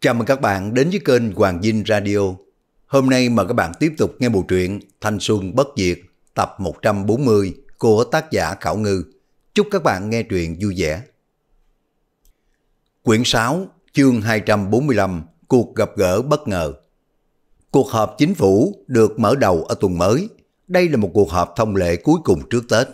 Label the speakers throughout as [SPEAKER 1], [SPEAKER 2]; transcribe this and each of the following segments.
[SPEAKER 1] Chào mừng các bạn đến với kênh Hoàng Dinh Radio. Hôm nay mời các bạn tiếp tục nghe bộ truyện Thanh Xuân Bất Diệt tập 140 của tác giả Khảo Ngư. Chúc các bạn nghe truyện vui vẻ. Quyển 6, chương 245, Cuộc gặp gỡ bất ngờ. Cuộc họp chính phủ được mở đầu ở tuần mới. Đây là một cuộc họp thông lệ cuối cùng trước Tết.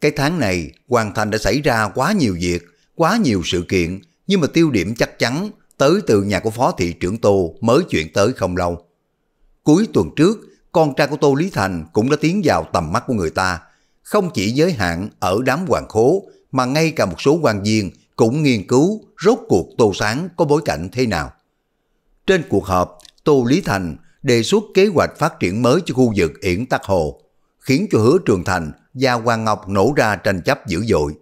[SPEAKER 1] Cái tháng này, Hoàng Thành đã xảy ra quá nhiều việc, quá nhiều sự kiện, nhưng mà tiêu điểm chắc chắn tới từ nhà của phó thị trưởng Tô mới chuyện tới không lâu. Cuối tuần trước, con trai của Tô Lý Thành cũng đã tiến vào tầm mắt của người ta, không chỉ giới hạn ở đám hoàng khố mà ngay cả một số quan viên cũng nghiên cứu rốt cuộc Tô Sáng có bối cảnh thế nào. Trên cuộc họp, Tô Lý Thành đề xuất kế hoạch phát triển mới cho khu vực Yển Tắc Hồ, khiến cho Hứa Trường Thành và Hoàng Ngọc nổ ra tranh chấp dữ dội.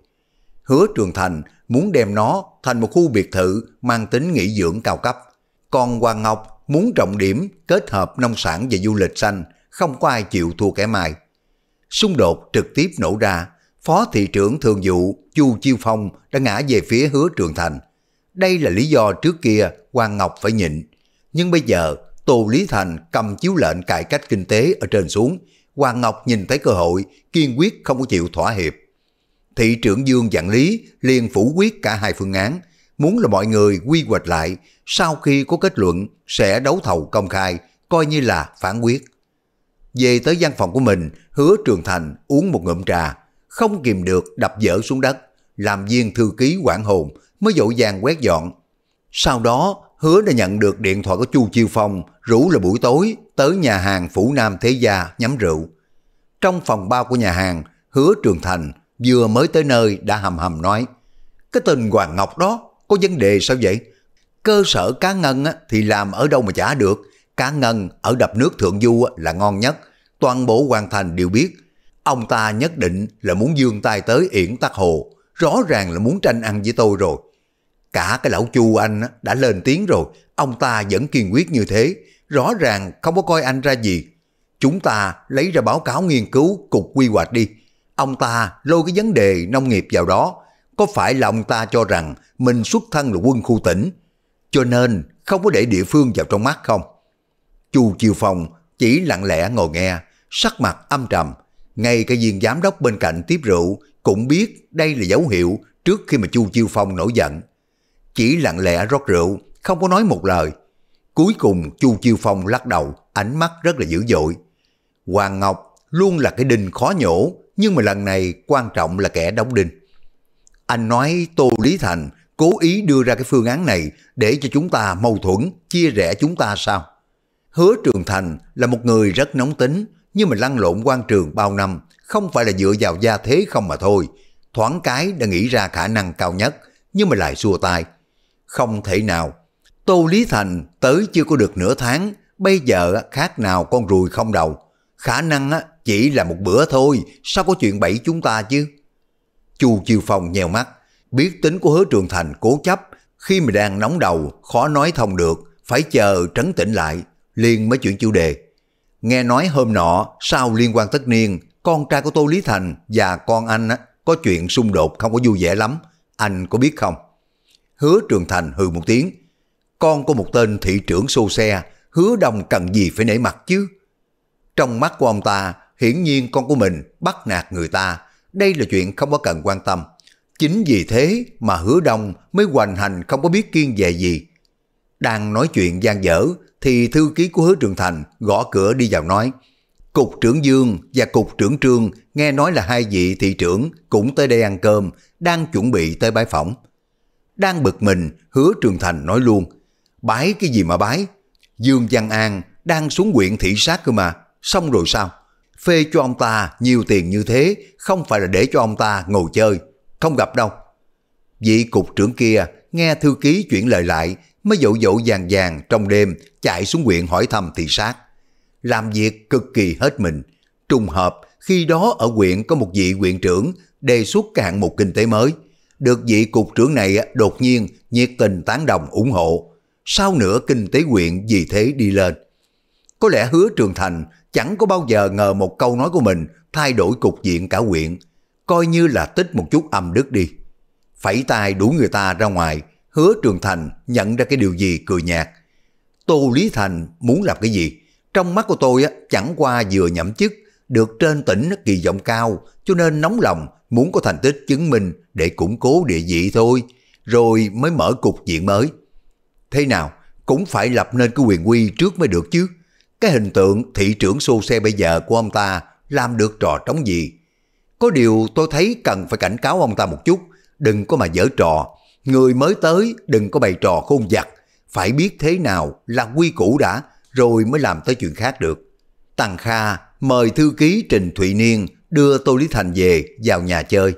[SPEAKER 1] Hứa Trường Thành muốn đem nó thành một khu biệt thự mang tính nghỉ dưỡng cao cấp. Còn Hoàng Ngọc muốn trọng điểm kết hợp nông sản và du lịch xanh, không có ai chịu thua kẻ mài. Xung đột trực tiếp nổ ra, Phó Thị trưởng Thường vụ Chu Chiêu Phong đã ngã về phía hứa Trường Thành. Đây là lý do trước kia Hoàng Ngọc phải nhịn. Nhưng bây giờ, Tù Lý Thành cầm chiếu lệnh cải cách kinh tế ở trên xuống. Hoàng Ngọc nhìn thấy cơ hội, kiên quyết không có chịu thỏa hiệp thị trưởng Dương Dạng Lý liền phủ quyết cả hai phương án, muốn là mọi người quy hoạch lại, sau khi có kết luận sẽ đấu thầu công khai, coi như là phản quyết. Về tới văn phòng của mình, hứa Trường Thành uống một ngụm trà, không kìm được đập dỡ xuống đất, làm viên thư ký quản hồn mới dội vàng quét dọn. Sau đó, hứa đã nhận được điện thoại của Chu Chiêu Phong, rủ là buổi tối tới nhà hàng Phủ Nam Thế Gia nhắm rượu. Trong phòng bao của nhà hàng, hứa Trường Thành vừa mới tới nơi đã hầm hầm nói, cái tên Hoàng Ngọc đó có vấn đề sao vậy? Cơ sở cá ngân thì làm ở đâu mà trả được, cá ngân ở đập nước Thượng Du là ngon nhất, toàn bộ hoàn thành đều biết. Ông ta nhất định là muốn dương tay tới Yển Tắc Hồ, rõ ràng là muốn tranh ăn với tôi rồi. Cả cái lão chu anh đã lên tiếng rồi, ông ta vẫn kiên quyết như thế, rõ ràng không có coi anh ra gì. Chúng ta lấy ra báo cáo nghiên cứu cục quy hoạch đi, Ông ta lôi cái vấn đề nông nghiệp vào đó, có phải là ông ta cho rằng mình xuất thân là quân khu tỉnh, cho nên không có để địa phương vào trong mắt không? Chu Chiêu Phong chỉ lặng lẽ ngồi nghe, sắc mặt âm trầm, ngay cái viên giám đốc bên cạnh tiếp rượu cũng biết đây là dấu hiệu trước khi mà Chu Chiêu Phong nổi giận. Chỉ lặng lẽ rót rượu, không có nói một lời. Cuối cùng Chu Chiêu Phong lắc đầu, ánh mắt rất là dữ dội. Hoàng Ngọc luôn là cái đinh khó nhổ, nhưng mà lần này quan trọng là kẻ đóng đinh. Anh nói Tô Lý Thành cố ý đưa ra cái phương án này để cho chúng ta mâu thuẫn, chia rẽ chúng ta sao? Hứa Trường Thành là một người rất nóng tính, nhưng mà lăn lộn quan trường bao năm, không phải là dựa vào gia thế không mà thôi. Thoáng cái đã nghĩ ra khả năng cao nhất, nhưng mà lại xua tay. Không thể nào, Tô Lý Thành tới chưa có được nửa tháng, bây giờ khác nào con ruồi không đầu. Khả năng chỉ là một bữa thôi, sao có chuyện bẫy chúng ta chứ? Chu Chiêu Phong nhèo mắt, biết tính của hứa trường thành cố chấp, khi mà đang nóng đầu, khó nói thông được, phải chờ trấn tĩnh lại, liền mới chuyển chủ đề. Nghe nói hôm nọ, sao liên quan tất niên, con trai của Tô Lý Thành và con anh á, có chuyện xung đột không có vui vẻ lắm, anh có biết không? Hứa Trường Thành hừ một tiếng, con của một tên thị trưởng xô xe, hứa đồng cần gì phải nể mặt chứ? Trong mắt của ông ta, hiển nhiên con của mình bắt nạt người ta, đây là chuyện không có cần quan tâm. Chính vì thế mà hứa đông mới hoành hành không có biết kiên về gì. Đang nói chuyện gian dở thì thư ký của hứa trường thành gõ cửa đi vào nói Cục trưởng Dương và Cục trưởng Trương nghe nói là hai vị thị trưởng cũng tới đây ăn cơm, đang chuẩn bị tới bái phỏng. Đang bực mình, hứa Trường Thành nói luôn, bái cái gì mà bái, Dương Văn An đang xuống quyện thị sát cơ mà, xong rồi sao? phê cho ông ta nhiều tiền như thế không phải là để cho ông ta ngồi chơi, không gặp đâu. Vị cục trưởng kia nghe thư ký chuyển lời lại mới dỗ dỗ vàng vàng trong đêm chạy xuống huyện hỏi thăm thị sát. Làm việc cực kỳ hết mình. Trùng hợp khi đó ở huyện có một vị huyện trưởng đề xuất cạn một kinh tế mới. Được vị cục trưởng này đột nhiên nhiệt tình tán đồng ủng hộ. Sau nữa kinh tế huyện vì thế đi lên. Có lẽ hứa Trường Thành chẳng có bao giờ ngờ một câu nói của mình thay đổi cục diện cả huyện, coi như là tích một chút âm đức đi. Phẩy tay đủ người ta ra ngoài, hứa Trường Thành nhận ra cái điều gì cười nhạt. Tô Lý Thành muốn làm cái gì? Trong mắt của tôi á, chẳng qua vừa nhậm chức, được trên tỉnh kỳ vọng cao, cho nên nóng lòng muốn có thành tích chứng minh để củng cố địa vị thôi, rồi mới mở cục diện mới. Thế nào, cũng phải lập nên cái quyền quy trước mới được chứ. Cái hình tượng thị trưởng xô xe bây giờ của ông ta làm được trò trống gì. Có điều tôi thấy cần phải cảnh cáo ông ta một chút, đừng có mà dở trò. Người mới tới đừng có bày trò khôn vặt, phải biết thế nào là quy củ đã, rồi mới làm tới chuyện khác được. Tằng Kha mời thư ký Trình Thụy Niên đưa Tô Lý Thành về vào nhà chơi.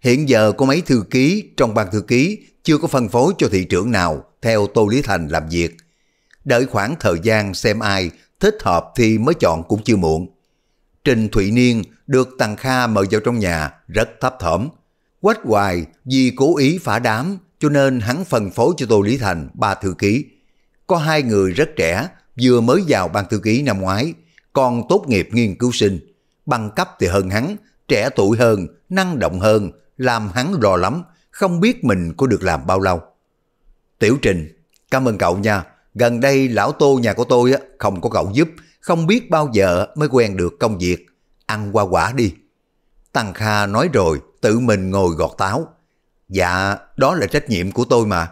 [SPEAKER 1] Hiện giờ có mấy thư ký trong ban thư ký chưa có phân phối cho thị trưởng nào theo Tô Lý Thành làm việc. Đợi khoảng thời gian xem ai thích hợp thì mới chọn cũng chưa muộn. Trình Thụy Niên được Tằng Kha mời vào trong nhà rất thấp thỏm. Quách hoài vì cố ý phá đám cho nên hắn phân phối cho Tô Lý Thành ba thư ký. Có hai người rất trẻ vừa mới vào ban thư ký năm ngoái còn tốt nghiệp nghiên cứu sinh. Bằng cấp thì hơn hắn, trẻ tuổi hơn, năng động hơn, làm hắn rò lắm, không biết mình có được làm bao lâu. Tiểu Trình, cảm ơn cậu nha, Gần đây lão tô nhà của tôi không có cậu giúp, không biết bao giờ mới quen được công việc. Ăn qua quả đi. Tăng Kha nói rồi, tự mình ngồi gọt táo. Dạ, đó là trách nhiệm của tôi mà.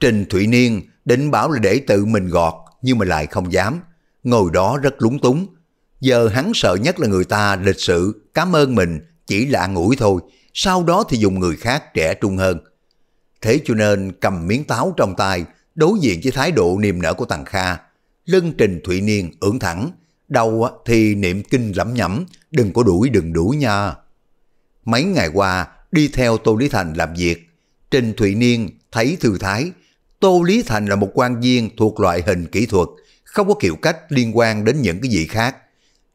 [SPEAKER 1] Trình Thụy Niên định bảo là để tự mình gọt, nhưng mà lại không dám. Ngồi đó rất lúng túng. Giờ hắn sợ nhất là người ta lịch sự, cảm ơn mình, chỉ là ăn ủi thôi. Sau đó thì dùng người khác trẻ trung hơn. Thế cho nên cầm miếng táo trong tay, đối diện với thái độ niềm nở của tàng Kha, lưng trình Thụy Niên ưỡn thẳng, đầu thì niệm kinh lẩm nhẩm, đừng có đuổi đừng đuổi nha. Mấy ngày qua, đi theo Tô Lý Thành làm việc, Trình Thụy Niên thấy thư thái, Tô Lý Thành là một quan viên thuộc loại hình kỹ thuật, không có kiểu cách liên quan đến những cái gì khác.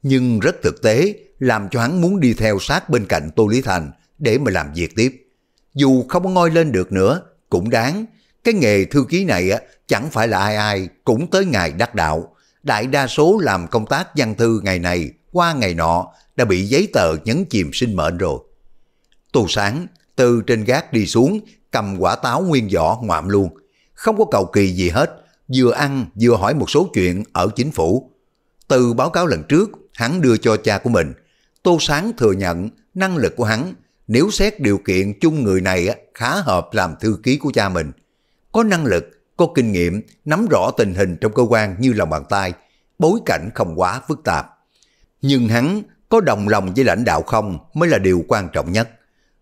[SPEAKER 1] Nhưng rất thực tế, làm cho hắn muốn đi theo sát bên cạnh Tô Lý Thành để mà làm việc tiếp. Dù không có ngoi lên được nữa, cũng đáng cái nghề thư ký này á, chẳng phải là ai ai cũng tới ngày đắc đạo. Đại đa số làm công tác văn thư ngày này qua ngày nọ đã bị giấy tờ nhấn chìm sinh mệnh rồi. Tô Sáng từ trên gác đi xuống cầm quả táo nguyên vỏ ngoạm luôn. Không có cầu kỳ gì hết, vừa ăn vừa hỏi một số chuyện ở chính phủ. Từ báo cáo lần trước, hắn đưa cho cha của mình. Tô Sáng thừa nhận năng lực của hắn, nếu xét điều kiện chung người này khá hợp làm thư ký của cha mình – có năng lực, có kinh nghiệm, nắm rõ tình hình trong cơ quan như lòng bàn tay, bối cảnh không quá phức tạp. Nhưng hắn có đồng lòng với lãnh đạo không mới là điều quan trọng nhất.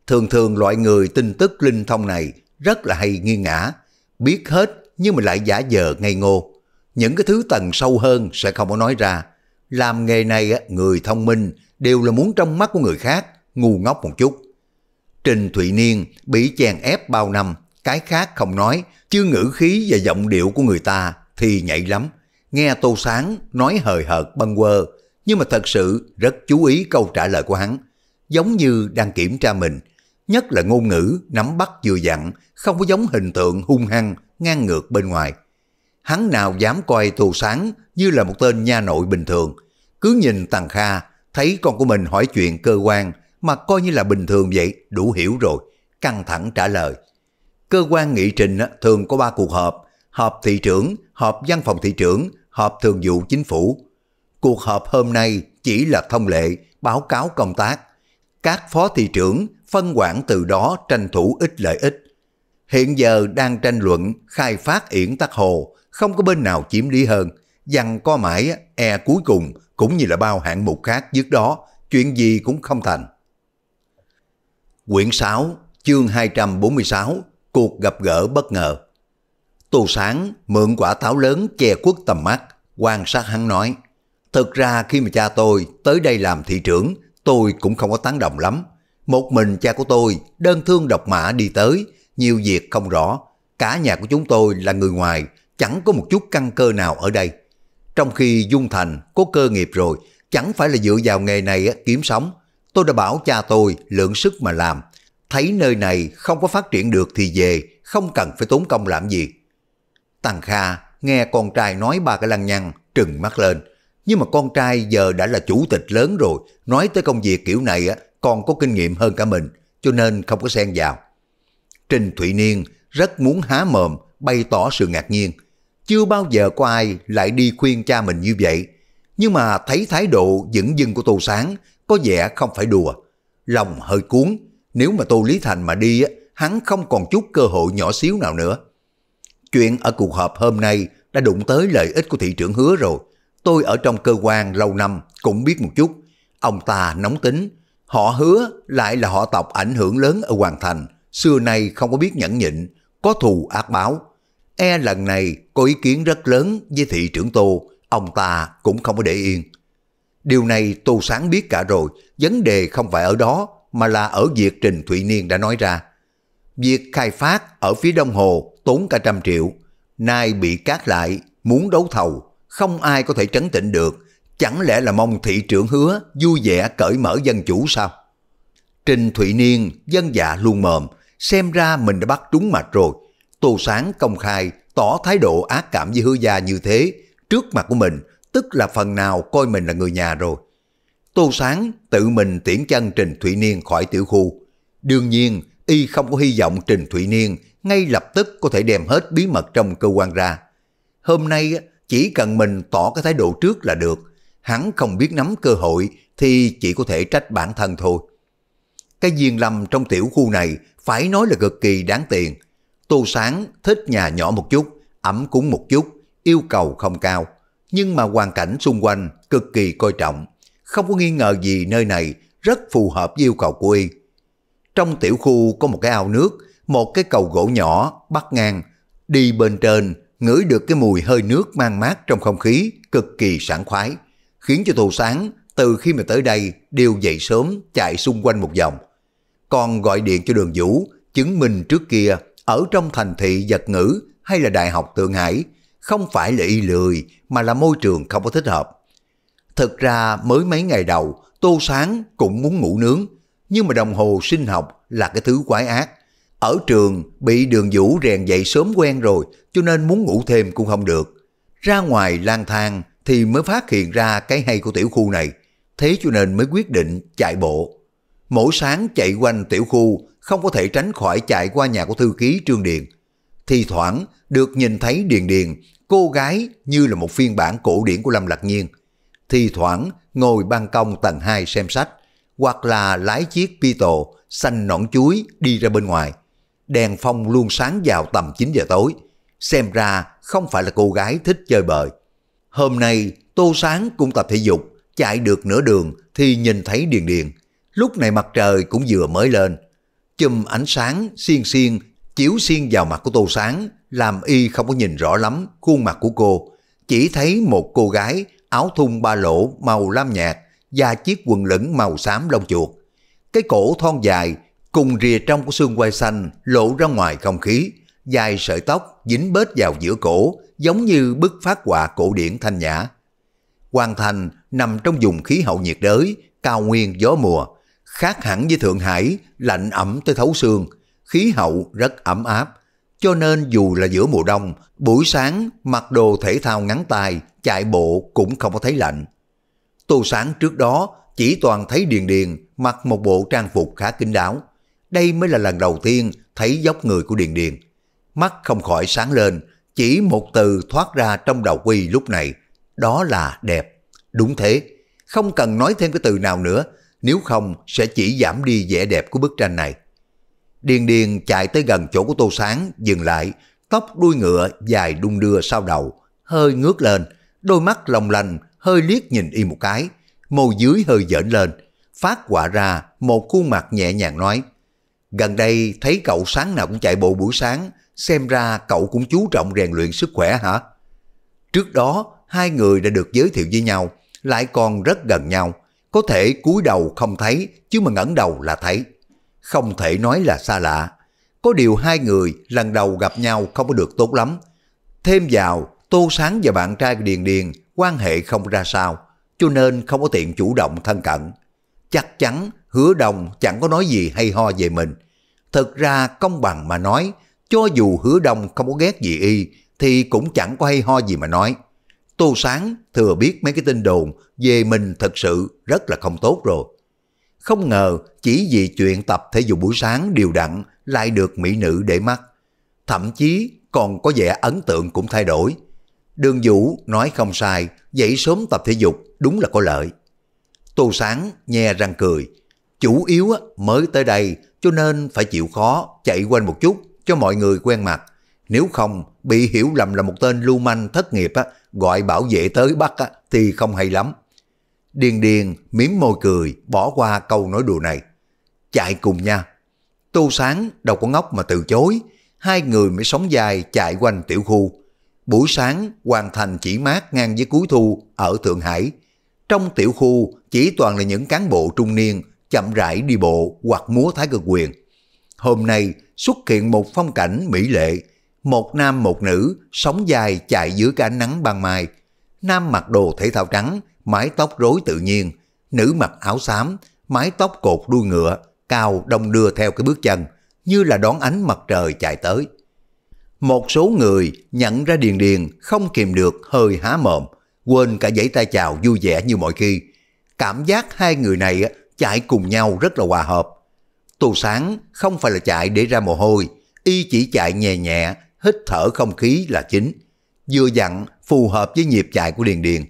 [SPEAKER 1] Thường thường loại người tin tức linh thông này rất là hay nghi ngã, biết hết nhưng mà lại giả dờ ngây ngô. Những cái thứ tầng sâu hơn sẽ không có nói ra. Làm nghề này người thông minh đều là muốn trong mắt của người khác, ngu ngốc một chút. Trình Thụy Niên bị chèn ép bao năm, cái khác không nói, chứ ngữ khí và giọng điệu của người ta thì nhạy lắm. Nghe Tô Sáng nói hời hợt bâng quơ, nhưng mà thật sự rất chú ý câu trả lời của hắn. Giống như đang kiểm tra mình, nhất là ngôn ngữ nắm bắt vừa dặn, không có giống hình tượng hung hăng, ngang ngược bên ngoài. Hắn nào dám coi Tô Sáng như là một tên nha nội bình thường. Cứ nhìn Tàng Kha, thấy con của mình hỏi chuyện cơ quan mà coi như là bình thường vậy, đủ hiểu rồi. Căng thẳng trả lời, Cơ quan nghị trình thường có 3 cuộc họp, họp thị trưởng, họp văn phòng thị trưởng, họp thường vụ chính phủ. Cuộc họp hôm nay chỉ là thông lệ, báo cáo công tác. Các phó thị trưởng phân quản từ đó tranh thủ ít lợi ích. Hiện giờ đang tranh luận khai phát yển tắc hồ, không có bên nào chiếm lý hơn. Dằn co mãi, e cuối cùng cũng như là bao hạng mục khác trước đó, chuyện gì cũng không thành. Quyển 6, chương 246, cuộc gặp gỡ bất ngờ. Tô Sáng mượn quả táo lớn che quất tầm mắt, quan sát hắn nói, Thực ra khi mà cha tôi tới đây làm thị trưởng, tôi cũng không có tán đồng lắm. Một mình cha của tôi đơn thương độc mã đi tới, nhiều việc không rõ. Cả nhà của chúng tôi là người ngoài, chẳng có một chút căn cơ nào ở đây. Trong khi Dung Thành có cơ nghiệp rồi, chẳng phải là dựa vào nghề này kiếm sống. Tôi đã bảo cha tôi lượng sức mà làm, thấy nơi này không có phát triển được thì về, không cần phải tốn công làm gì. Tàng Kha nghe con trai nói ba cái lăng nhăng, trừng mắt lên. Nhưng mà con trai giờ đã là chủ tịch lớn rồi, nói tới công việc kiểu này á, còn có kinh nghiệm hơn cả mình, cho nên không có xen vào. Trình Thụy Niên rất muốn há mồm, bày tỏ sự ngạc nhiên. Chưa bao giờ có ai lại đi khuyên cha mình như vậy. Nhưng mà thấy thái độ dững dưng của Tô Sáng có vẻ không phải đùa. Lòng hơi cuốn, nếu mà Tô Lý Thành mà đi, á hắn không còn chút cơ hội nhỏ xíu nào nữa. Chuyện ở cuộc họp hôm nay đã đụng tới lợi ích của thị trưởng hứa rồi. Tôi ở trong cơ quan lâu năm cũng biết một chút. Ông ta nóng tính, họ hứa lại là họ tộc ảnh hưởng lớn ở Hoàng Thành. Xưa nay không có biết nhẫn nhịn, có thù ác báo. E lần này có ý kiến rất lớn với thị trưởng Tô, ông ta cũng không có để yên. Điều này Tô Sáng biết cả rồi, vấn đề không phải ở đó mà là ở việc Trình Thụy Niên đã nói ra. Việc khai phát ở phía Đông Hồ tốn cả trăm triệu, nay bị cát lại, muốn đấu thầu, không ai có thể trấn tĩnh được, chẳng lẽ là mong thị trưởng hứa vui vẻ cởi mở dân chủ sao? Trình Thụy Niên dân dạ luôn mồm, xem ra mình đã bắt trúng mạch rồi. Tô Sáng công khai tỏ thái độ ác cảm với hứa gia như thế, trước mặt của mình, tức là phần nào coi mình là người nhà rồi. Tô Sáng tự mình tiễn chân Trình Thụy Niên khỏi tiểu khu. Đương nhiên, y không có hy vọng Trình Thụy Niên ngay lập tức có thể đem hết bí mật trong cơ quan ra. Hôm nay chỉ cần mình tỏ cái thái độ trước là được, hắn không biết nắm cơ hội thì chỉ có thể trách bản thân thôi. Cái viên lâm trong tiểu khu này phải nói là cực kỳ đáng tiền. Tô Sáng thích nhà nhỏ một chút, ẩm cúng một chút, yêu cầu không cao, nhưng mà hoàn cảnh xung quanh cực kỳ coi trọng không có nghi ngờ gì nơi này rất phù hợp với yêu cầu của y. Trong tiểu khu có một cái ao nước, một cái cầu gỗ nhỏ bắt ngang, đi bên trên ngửi được cái mùi hơi nước mang mát trong không khí cực kỳ sảng khoái, khiến cho Thù Sáng từ khi mà tới đây đều dậy sớm chạy xung quanh một vòng. Còn gọi điện cho Đường Vũ chứng minh trước kia ở trong thành thị vật ngữ hay là Đại học Thượng Hải không phải là y lười mà là môi trường không có thích hợp. Thật ra mới mấy ngày đầu, Tô Sáng cũng muốn ngủ nướng, nhưng mà đồng hồ sinh học là cái thứ quái ác. Ở trường bị đường vũ rèn dậy sớm quen rồi, cho nên muốn ngủ thêm cũng không được. Ra ngoài lang thang thì mới phát hiện ra cái hay của tiểu khu này, thế cho nên mới quyết định chạy bộ. Mỗi sáng chạy quanh tiểu khu, không có thể tránh khỏi chạy qua nhà của thư ký Trương Điền. Thì thoảng được nhìn thấy Điền Điền, cô gái như là một phiên bản cổ điển của Lâm Lạc Nhiên – thi thoảng ngồi ban công tầng 2 xem sách, hoặc là lái chiếc pito xanh nõn chuối đi ra bên ngoài. Đèn phong luôn sáng vào tầm 9 giờ tối, xem ra không phải là cô gái thích chơi bời. Hôm nay Tô Sáng cũng tập thể dục, chạy được nửa đường thì nhìn thấy Điền Điền. Lúc này mặt trời cũng vừa mới lên. Chùm ánh sáng xiên xiên chiếu xiên vào mặt của Tô Sáng làm y không có nhìn rõ lắm khuôn mặt của cô. Chỉ thấy một cô gái áo thun ba lỗ màu lam nhạt và chiếc quần lửng màu xám lông chuột. Cái cổ thon dài cùng rìa trong của xương quai xanh lộ ra ngoài không khí, dài sợi tóc dính bết vào giữa cổ giống như bức phát họa cổ điển thanh nhã. Hoàng Thành nằm trong vùng khí hậu nhiệt đới, cao nguyên gió mùa, khác hẳn với Thượng Hải, lạnh ẩm tới thấu xương, khí hậu rất ẩm áp, cho nên dù là giữa mùa đông, buổi sáng mặc đồ thể thao ngắn tay, chạy bộ cũng không có thấy lạnh. Tô sáng trước đó chỉ toàn thấy Điền Điền mặc một bộ trang phục khá kinh đáo. Đây mới là lần đầu tiên thấy dốc người của Điền Điền. Mắt không khỏi sáng lên, chỉ một từ thoát ra trong đầu quy lúc này, đó là đẹp. Đúng thế, không cần nói thêm cái từ nào nữa, nếu không sẽ chỉ giảm đi vẻ đẹp của bức tranh này. Điền điền chạy tới gần chỗ của Tô Sáng, dừng lại, tóc đuôi ngựa dài đung đưa sau đầu, hơi ngước lên, đôi mắt lòng lành, hơi liếc nhìn y một cái, môi dưới hơi dởn lên, phát quả ra một khuôn mặt nhẹ nhàng nói. Gần đây thấy cậu sáng nào cũng chạy bộ buổi sáng, xem ra cậu cũng chú trọng rèn luyện sức khỏe hả? Trước đó, hai người đã được giới thiệu với nhau, lại còn rất gần nhau, có thể cúi đầu không thấy chứ mà ngẩng đầu là thấy không thể nói là xa lạ. Có điều hai người lần đầu gặp nhau không có được tốt lắm. Thêm vào, Tô Sáng và bạn trai Điền Điền quan hệ không ra sao, cho nên không có tiện chủ động thân cận. Chắc chắn hứa đồng chẳng có nói gì hay ho về mình. Thực ra công bằng mà nói, cho dù hứa đồng không có ghét gì y, thì cũng chẳng có hay ho gì mà nói. Tô Sáng thừa biết mấy cái tin đồn về mình thật sự rất là không tốt rồi. Không ngờ chỉ vì chuyện tập thể dục buổi sáng đều đặn lại được mỹ nữ để mắt. Thậm chí còn có vẻ ấn tượng cũng thay đổi. Đường Vũ nói không sai, dậy sớm tập thể dục đúng là có lợi. Tô Sáng nghe răng cười, chủ yếu mới tới đây cho nên phải chịu khó chạy quanh một chút cho mọi người quen mặt. Nếu không bị hiểu lầm là một tên lưu manh thất nghiệp gọi bảo vệ tới bắt thì không hay lắm. Điền điền miếm môi cười bỏ qua câu nói đùa này. Chạy cùng nha. Tô sáng đâu có ngốc mà từ chối. Hai người mới sống dài chạy quanh tiểu khu. Buổi sáng hoàn thành chỉ mát ngang với cuối thu ở Thượng Hải. Trong tiểu khu chỉ toàn là những cán bộ trung niên chậm rãi đi bộ hoặc múa thái cực quyền. Hôm nay xuất hiện một phong cảnh mỹ lệ, một nam một nữ sống dài chạy dưới cái nắng ban mai. Nam mặc đồ thể thao trắng, mái tóc rối tự nhiên, nữ mặc áo xám, mái tóc cột đuôi ngựa, cao đông đưa theo cái bước chân, như là đón ánh mặt trời chạy tới. Một số người nhận ra Điền Điền không kìm được hơi há mồm, quên cả giấy tay chào vui vẻ như mọi khi. Cảm giác hai người này chạy cùng nhau rất là hòa hợp. Tù sáng không phải là chạy để ra mồ hôi, y chỉ chạy nhẹ nhẹ, hít thở không khí là chính. Vừa dặn phù hợp với nhịp chạy của Điền Điền.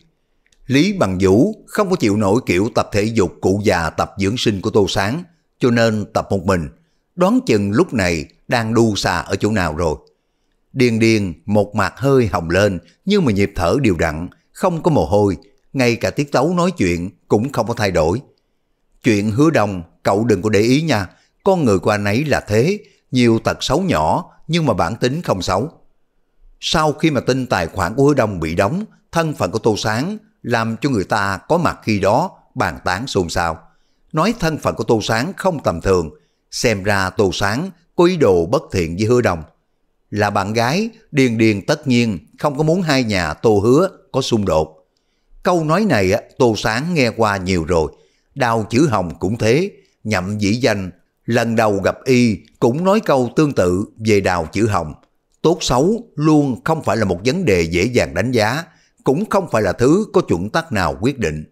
[SPEAKER 1] Lý Bằng Vũ không có chịu nổi kiểu tập thể dục cụ già tập dưỡng sinh của Tô Sáng, cho nên tập một mình, đoán chừng lúc này đang đu xà ở chỗ nào rồi. Điền điền một mặt hơi hồng lên nhưng mà nhịp thở đều đặn, không có mồ hôi, ngay cả tiết tấu nói chuyện cũng không có thay đổi. Chuyện hứa đồng, cậu đừng có để ý nha, con người của anh ấy là thế, nhiều tật xấu nhỏ nhưng mà bản tính không xấu. Sau khi mà tin tài khoản của hứa Đông bị đóng, thân phận của Tô Sáng làm cho người ta có mặt khi đó bàn tán xôn xao. Nói thân phận của Tô Sáng không tầm thường, xem ra Tô Sáng có ý đồ bất thiện với hứa đồng. Là bạn gái, Điền Điền tất nhiên không có muốn hai nhà Tô Hứa có xung đột. Câu nói này Tô Sáng nghe qua nhiều rồi, đào chữ hồng cũng thế, nhậm dĩ danh, lần đầu gặp y cũng nói câu tương tự về đào chữ hồng. Tốt xấu luôn không phải là một vấn đề dễ dàng đánh giá, cũng không phải là thứ có chuẩn tắc nào quyết định.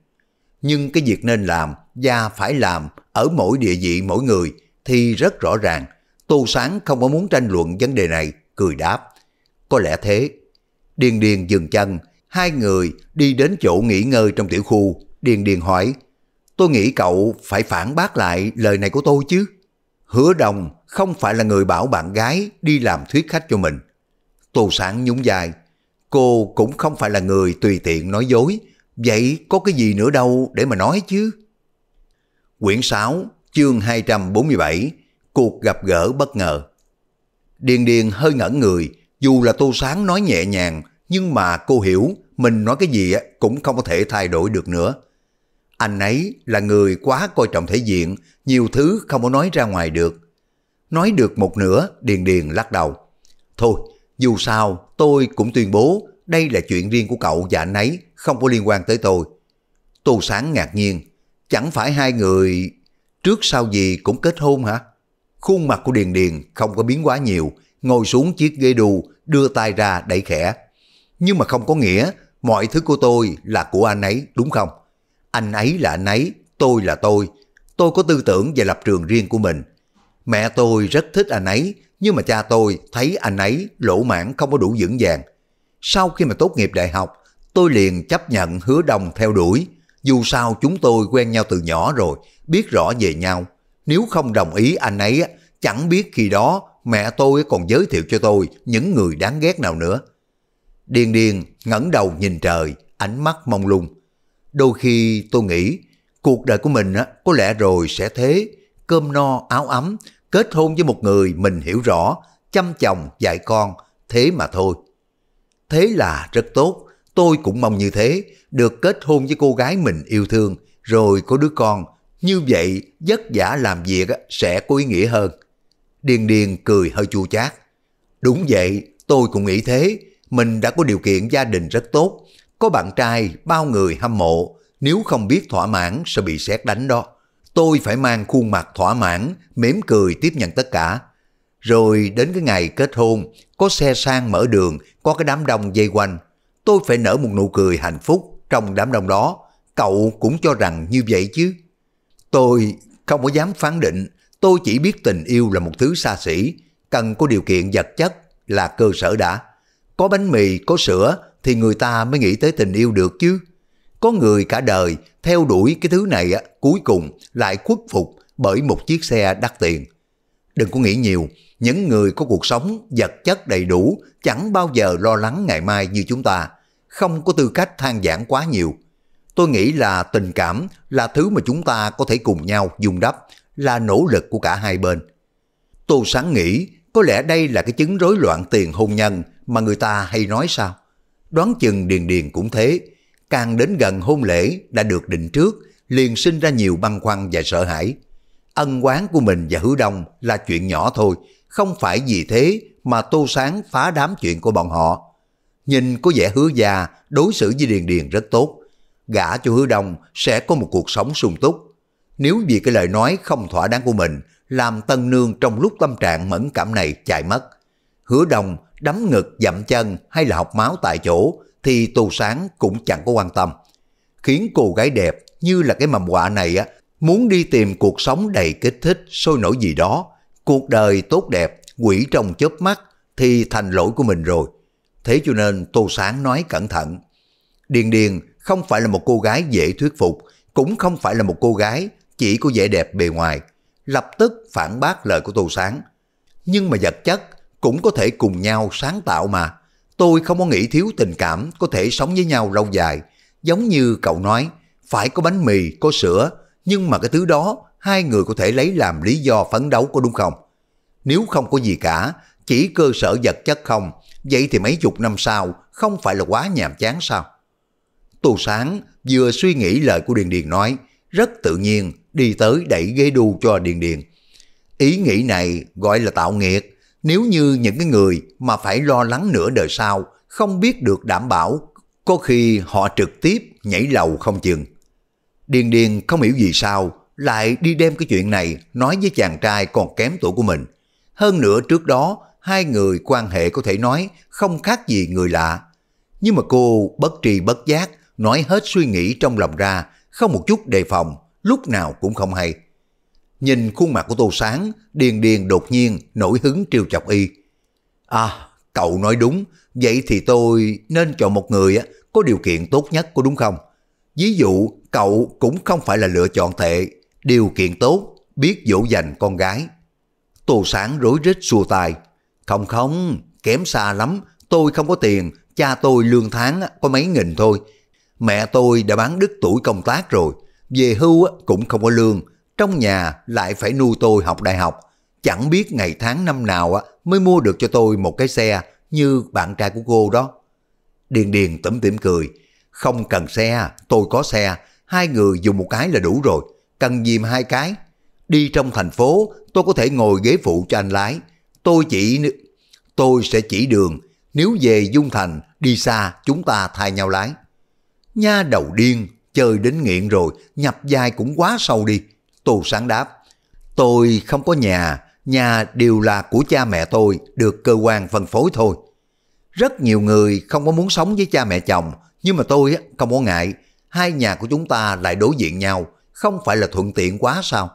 [SPEAKER 1] Nhưng cái việc nên làm và phải làm ở mỗi địa vị mỗi người thì rất rõ ràng. Tô Sáng không có muốn tranh luận vấn đề này, cười đáp. Có lẽ thế. Điền Điền dừng chân, hai người đi đến chỗ nghỉ ngơi trong tiểu khu. Điền Điền hỏi, tôi nghĩ cậu phải phản bác lại lời này của tôi chứ. Hứa đồng không phải là người bảo bạn gái đi làm thuyết khách cho mình. Tô Sáng nhún dài, Cô cũng không phải là người tùy tiện nói dối, vậy có cái gì nữa đâu để mà nói chứ? Quyển 6, chương 247, cuộc gặp gỡ bất ngờ. Điền điền hơi ngẩn người, dù là tô sáng nói nhẹ nhàng, nhưng mà cô hiểu mình nói cái gì cũng không có thể thay đổi được nữa. Anh ấy là người quá coi trọng thể diện, nhiều thứ không có nói ra ngoài được. Nói được một nửa, Điền Điền lắc đầu. Thôi, dù sao, tôi cũng tuyên bố đây là chuyện riêng của cậu và anh ấy, không có liên quan tới tôi. Tô Sáng ngạc nhiên, chẳng phải hai người trước sau gì cũng kết hôn hả? Khuôn mặt của Điền Điền không có biến quá nhiều, ngồi xuống chiếc ghế đù đưa tay ra đẩy khẽ. Nhưng mà không có nghĩa, mọi thứ của tôi là của anh ấy, đúng không? Anh ấy là anh ấy, tôi là tôi. Tôi có tư tưởng và lập trường riêng của mình. Mẹ tôi rất thích anh ấy, nhưng mà cha tôi thấy anh ấy lỗ mãn không có đủ dưỡng vàng. Sau khi mà tốt nghiệp đại học, tôi liền chấp nhận hứa đồng theo đuổi. Dù sao chúng tôi quen nhau từ nhỏ rồi, biết rõ về nhau. Nếu không đồng ý anh ấy, chẳng biết khi đó mẹ tôi còn giới thiệu cho tôi những người đáng ghét nào nữa. Điền điền ngẩng đầu nhìn trời, ánh mắt mông lung. Đôi khi tôi nghĩ, cuộc đời của mình có lẽ rồi sẽ thế, cơm no áo ấm kết hôn với một người mình hiểu rõ, chăm chồng, dạy con, thế mà thôi. Thế là rất tốt, tôi cũng mong như thế, được kết hôn với cô gái mình yêu thương, rồi có đứa con, như vậy vất vả làm việc sẽ có ý nghĩa hơn. Điền Điền cười hơi chua chát. Đúng vậy, tôi cũng nghĩ thế, mình đã có điều kiện gia đình rất tốt, có bạn trai bao người hâm mộ, nếu không biết thỏa mãn sẽ bị xét đánh đó tôi phải mang khuôn mặt thỏa mãn, mỉm cười tiếp nhận tất cả. Rồi đến cái ngày kết hôn, có xe sang mở đường, có cái đám đông dây quanh. Tôi phải nở một nụ cười hạnh phúc trong đám đông đó. Cậu cũng cho rằng như vậy chứ. Tôi không có dám phán định, tôi chỉ biết tình yêu là một thứ xa xỉ, cần có điều kiện vật chất là cơ sở đã. Có bánh mì, có sữa thì người ta mới nghĩ tới tình yêu được chứ. Có người cả đời theo đuổi cái thứ này á, cuối cùng lại khuất phục bởi một chiếc xe đắt tiền. Đừng có nghĩ nhiều, những người có cuộc sống vật chất đầy đủ chẳng bao giờ lo lắng ngày mai như chúng ta, không có tư cách than giảng quá nhiều. Tôi nghĩ là tình cảm là thứ mà chúng ta có thể cùng nhau dùng đắp, là nỗ lực của cả hai bên. Tô Sáng nghĩ có lẽ đây là cái chứng rối loạn tiền hôn nhân mà người ta hay nói sao? Đoán chừng Điền Điền cũng thế, càng đến gần hôn lễ đã được định trước, liền sinh ra nhiều băn khoăn và sợ hãi. Ân quán của mình và Hứa Đông là chuyện nhỏ thôi, không phải vì thế mà Tô Sáng phá đám chuyện của bọn họ. Nhìn có vẻ hứa già đối xử với Điền Điền rất tốt. Gả cho Hứa Đông sẽ có một cuộc sống sung túc. Nếu vì cái lời nói không thỏa đáng của mình, làm Tân Nương trong lúc tâm trạng mẫn cảm này chạy mất. Hứa đồng đấm ngực dậm chân hay là học máu tại chỗ thì Tô Sáng cũng chẳng có quan tâm. Khiến cô gái đẹp như là cái mầm quả này á, muốn đi tìm cuộc sống đầy kích thích, sôi nổi gì đó, cuộc đời tốt đẹp, quỷ trong chớp mắt thì thành lỗi của mình rồi. Thế cho nên Tô Sáng nói cẩn thận. Điền Điền không phải là một cô gái dễ thuyết phục, cũng không phải là một cô gái chỉ có vẻ đẹp bề ngoài. Lập tức phản bác lời của Tô Sáng. Nhưng mà vật chất cũng có thể cùng nhau sáng tạo mà. Tôi không có nghĩ thiếu tình cảm có thể sống với nhau lâu dài. Giống như cậu nói, phải có bánh mì, có sữa, nhưng mà cái thứ đó hai người có thể lấy làm lý do phấn đấu có đúng không? Nếu không có gì cả, chỉ cơ sở vật chất không, vậy thì mấy chục năm sau không phải là quá nhàm chán sao? Tô Sáng vừa suy nghĩ lời của Điền Điền nói, rất tự nhiên đi tới đẩy ghế đu cho Điền Điền. Ý nghĩ này gọi là tạo nghiệt, nếu như những cái người mà phải lo lắng nửa đời sau, không biết được đảm bảo, có khi họ trực tiếp nhảy lầu không chừng. Điền điền không hiểu gì sao, lại đi đem cái chuyện này nói với chàng trai còn kém tuổi của mình. Hơn nữa trước đó, hai người quan hệ có thể nói không khác gì người lạ. Nhưng mà cô bất tri bất giác, nói hết suy nghĩ trong lòng ra, không một chút đề phòng, lúc nào cũng không hay nhìn khuôn mặt của Tô Sáng, Điền Điền đột nhiên nổi hứng trêu chọc y. À, cậu nói đúng, vậy thì tôi nên chọn một người có điều kiện tốt nhất có đúng không? Ví dụ, cậu cũng không phải là lựa chọn tệ, điều kiện tốt, biết dỗ dành con gái. Tô Sáng rối rít xua tài. Không không, kém xa lắm, tôi không có tiền, cha tôi lương tháng có mấy nghìn thôi. Mẹ tôi đã bán đứt tuổi công tác rồi, về hưu cũng không có lương, trong nhà lại phải nuôi tôi học đại học, chẳng biết ngày tháng năm nào mới mua được cho tôi một cái xe như bạn trai của cô đó. Điền Điền tủm tỉm cười, không cần xe, tôi có xe, hai người dùng một cái là đủ rồi, cần dìm hai cái. Đi trong thành phố, tôi có thể ngồi ghế phụ cho anh lái. Tôi chỉ... Tôi sẽ chỉ đường, nếu về Dung Thành, đi xa, chúng ta thay nhau lái. Nha đầu điên, chơi đến nghiện rồi, nhập dài cũng quá sâu đi. Tô Sáng đáp, tôi không có nhà, nhà đều là của cha mẹ tôi, được cơ quan phân phối thôi. Rất nhiều người không có muốn sống với cha mẹ chồng, nhưng mà tôi không có ngại, hai nhà của chúng ta lại đối diện nhau, không phải là thuận tiện quá sao?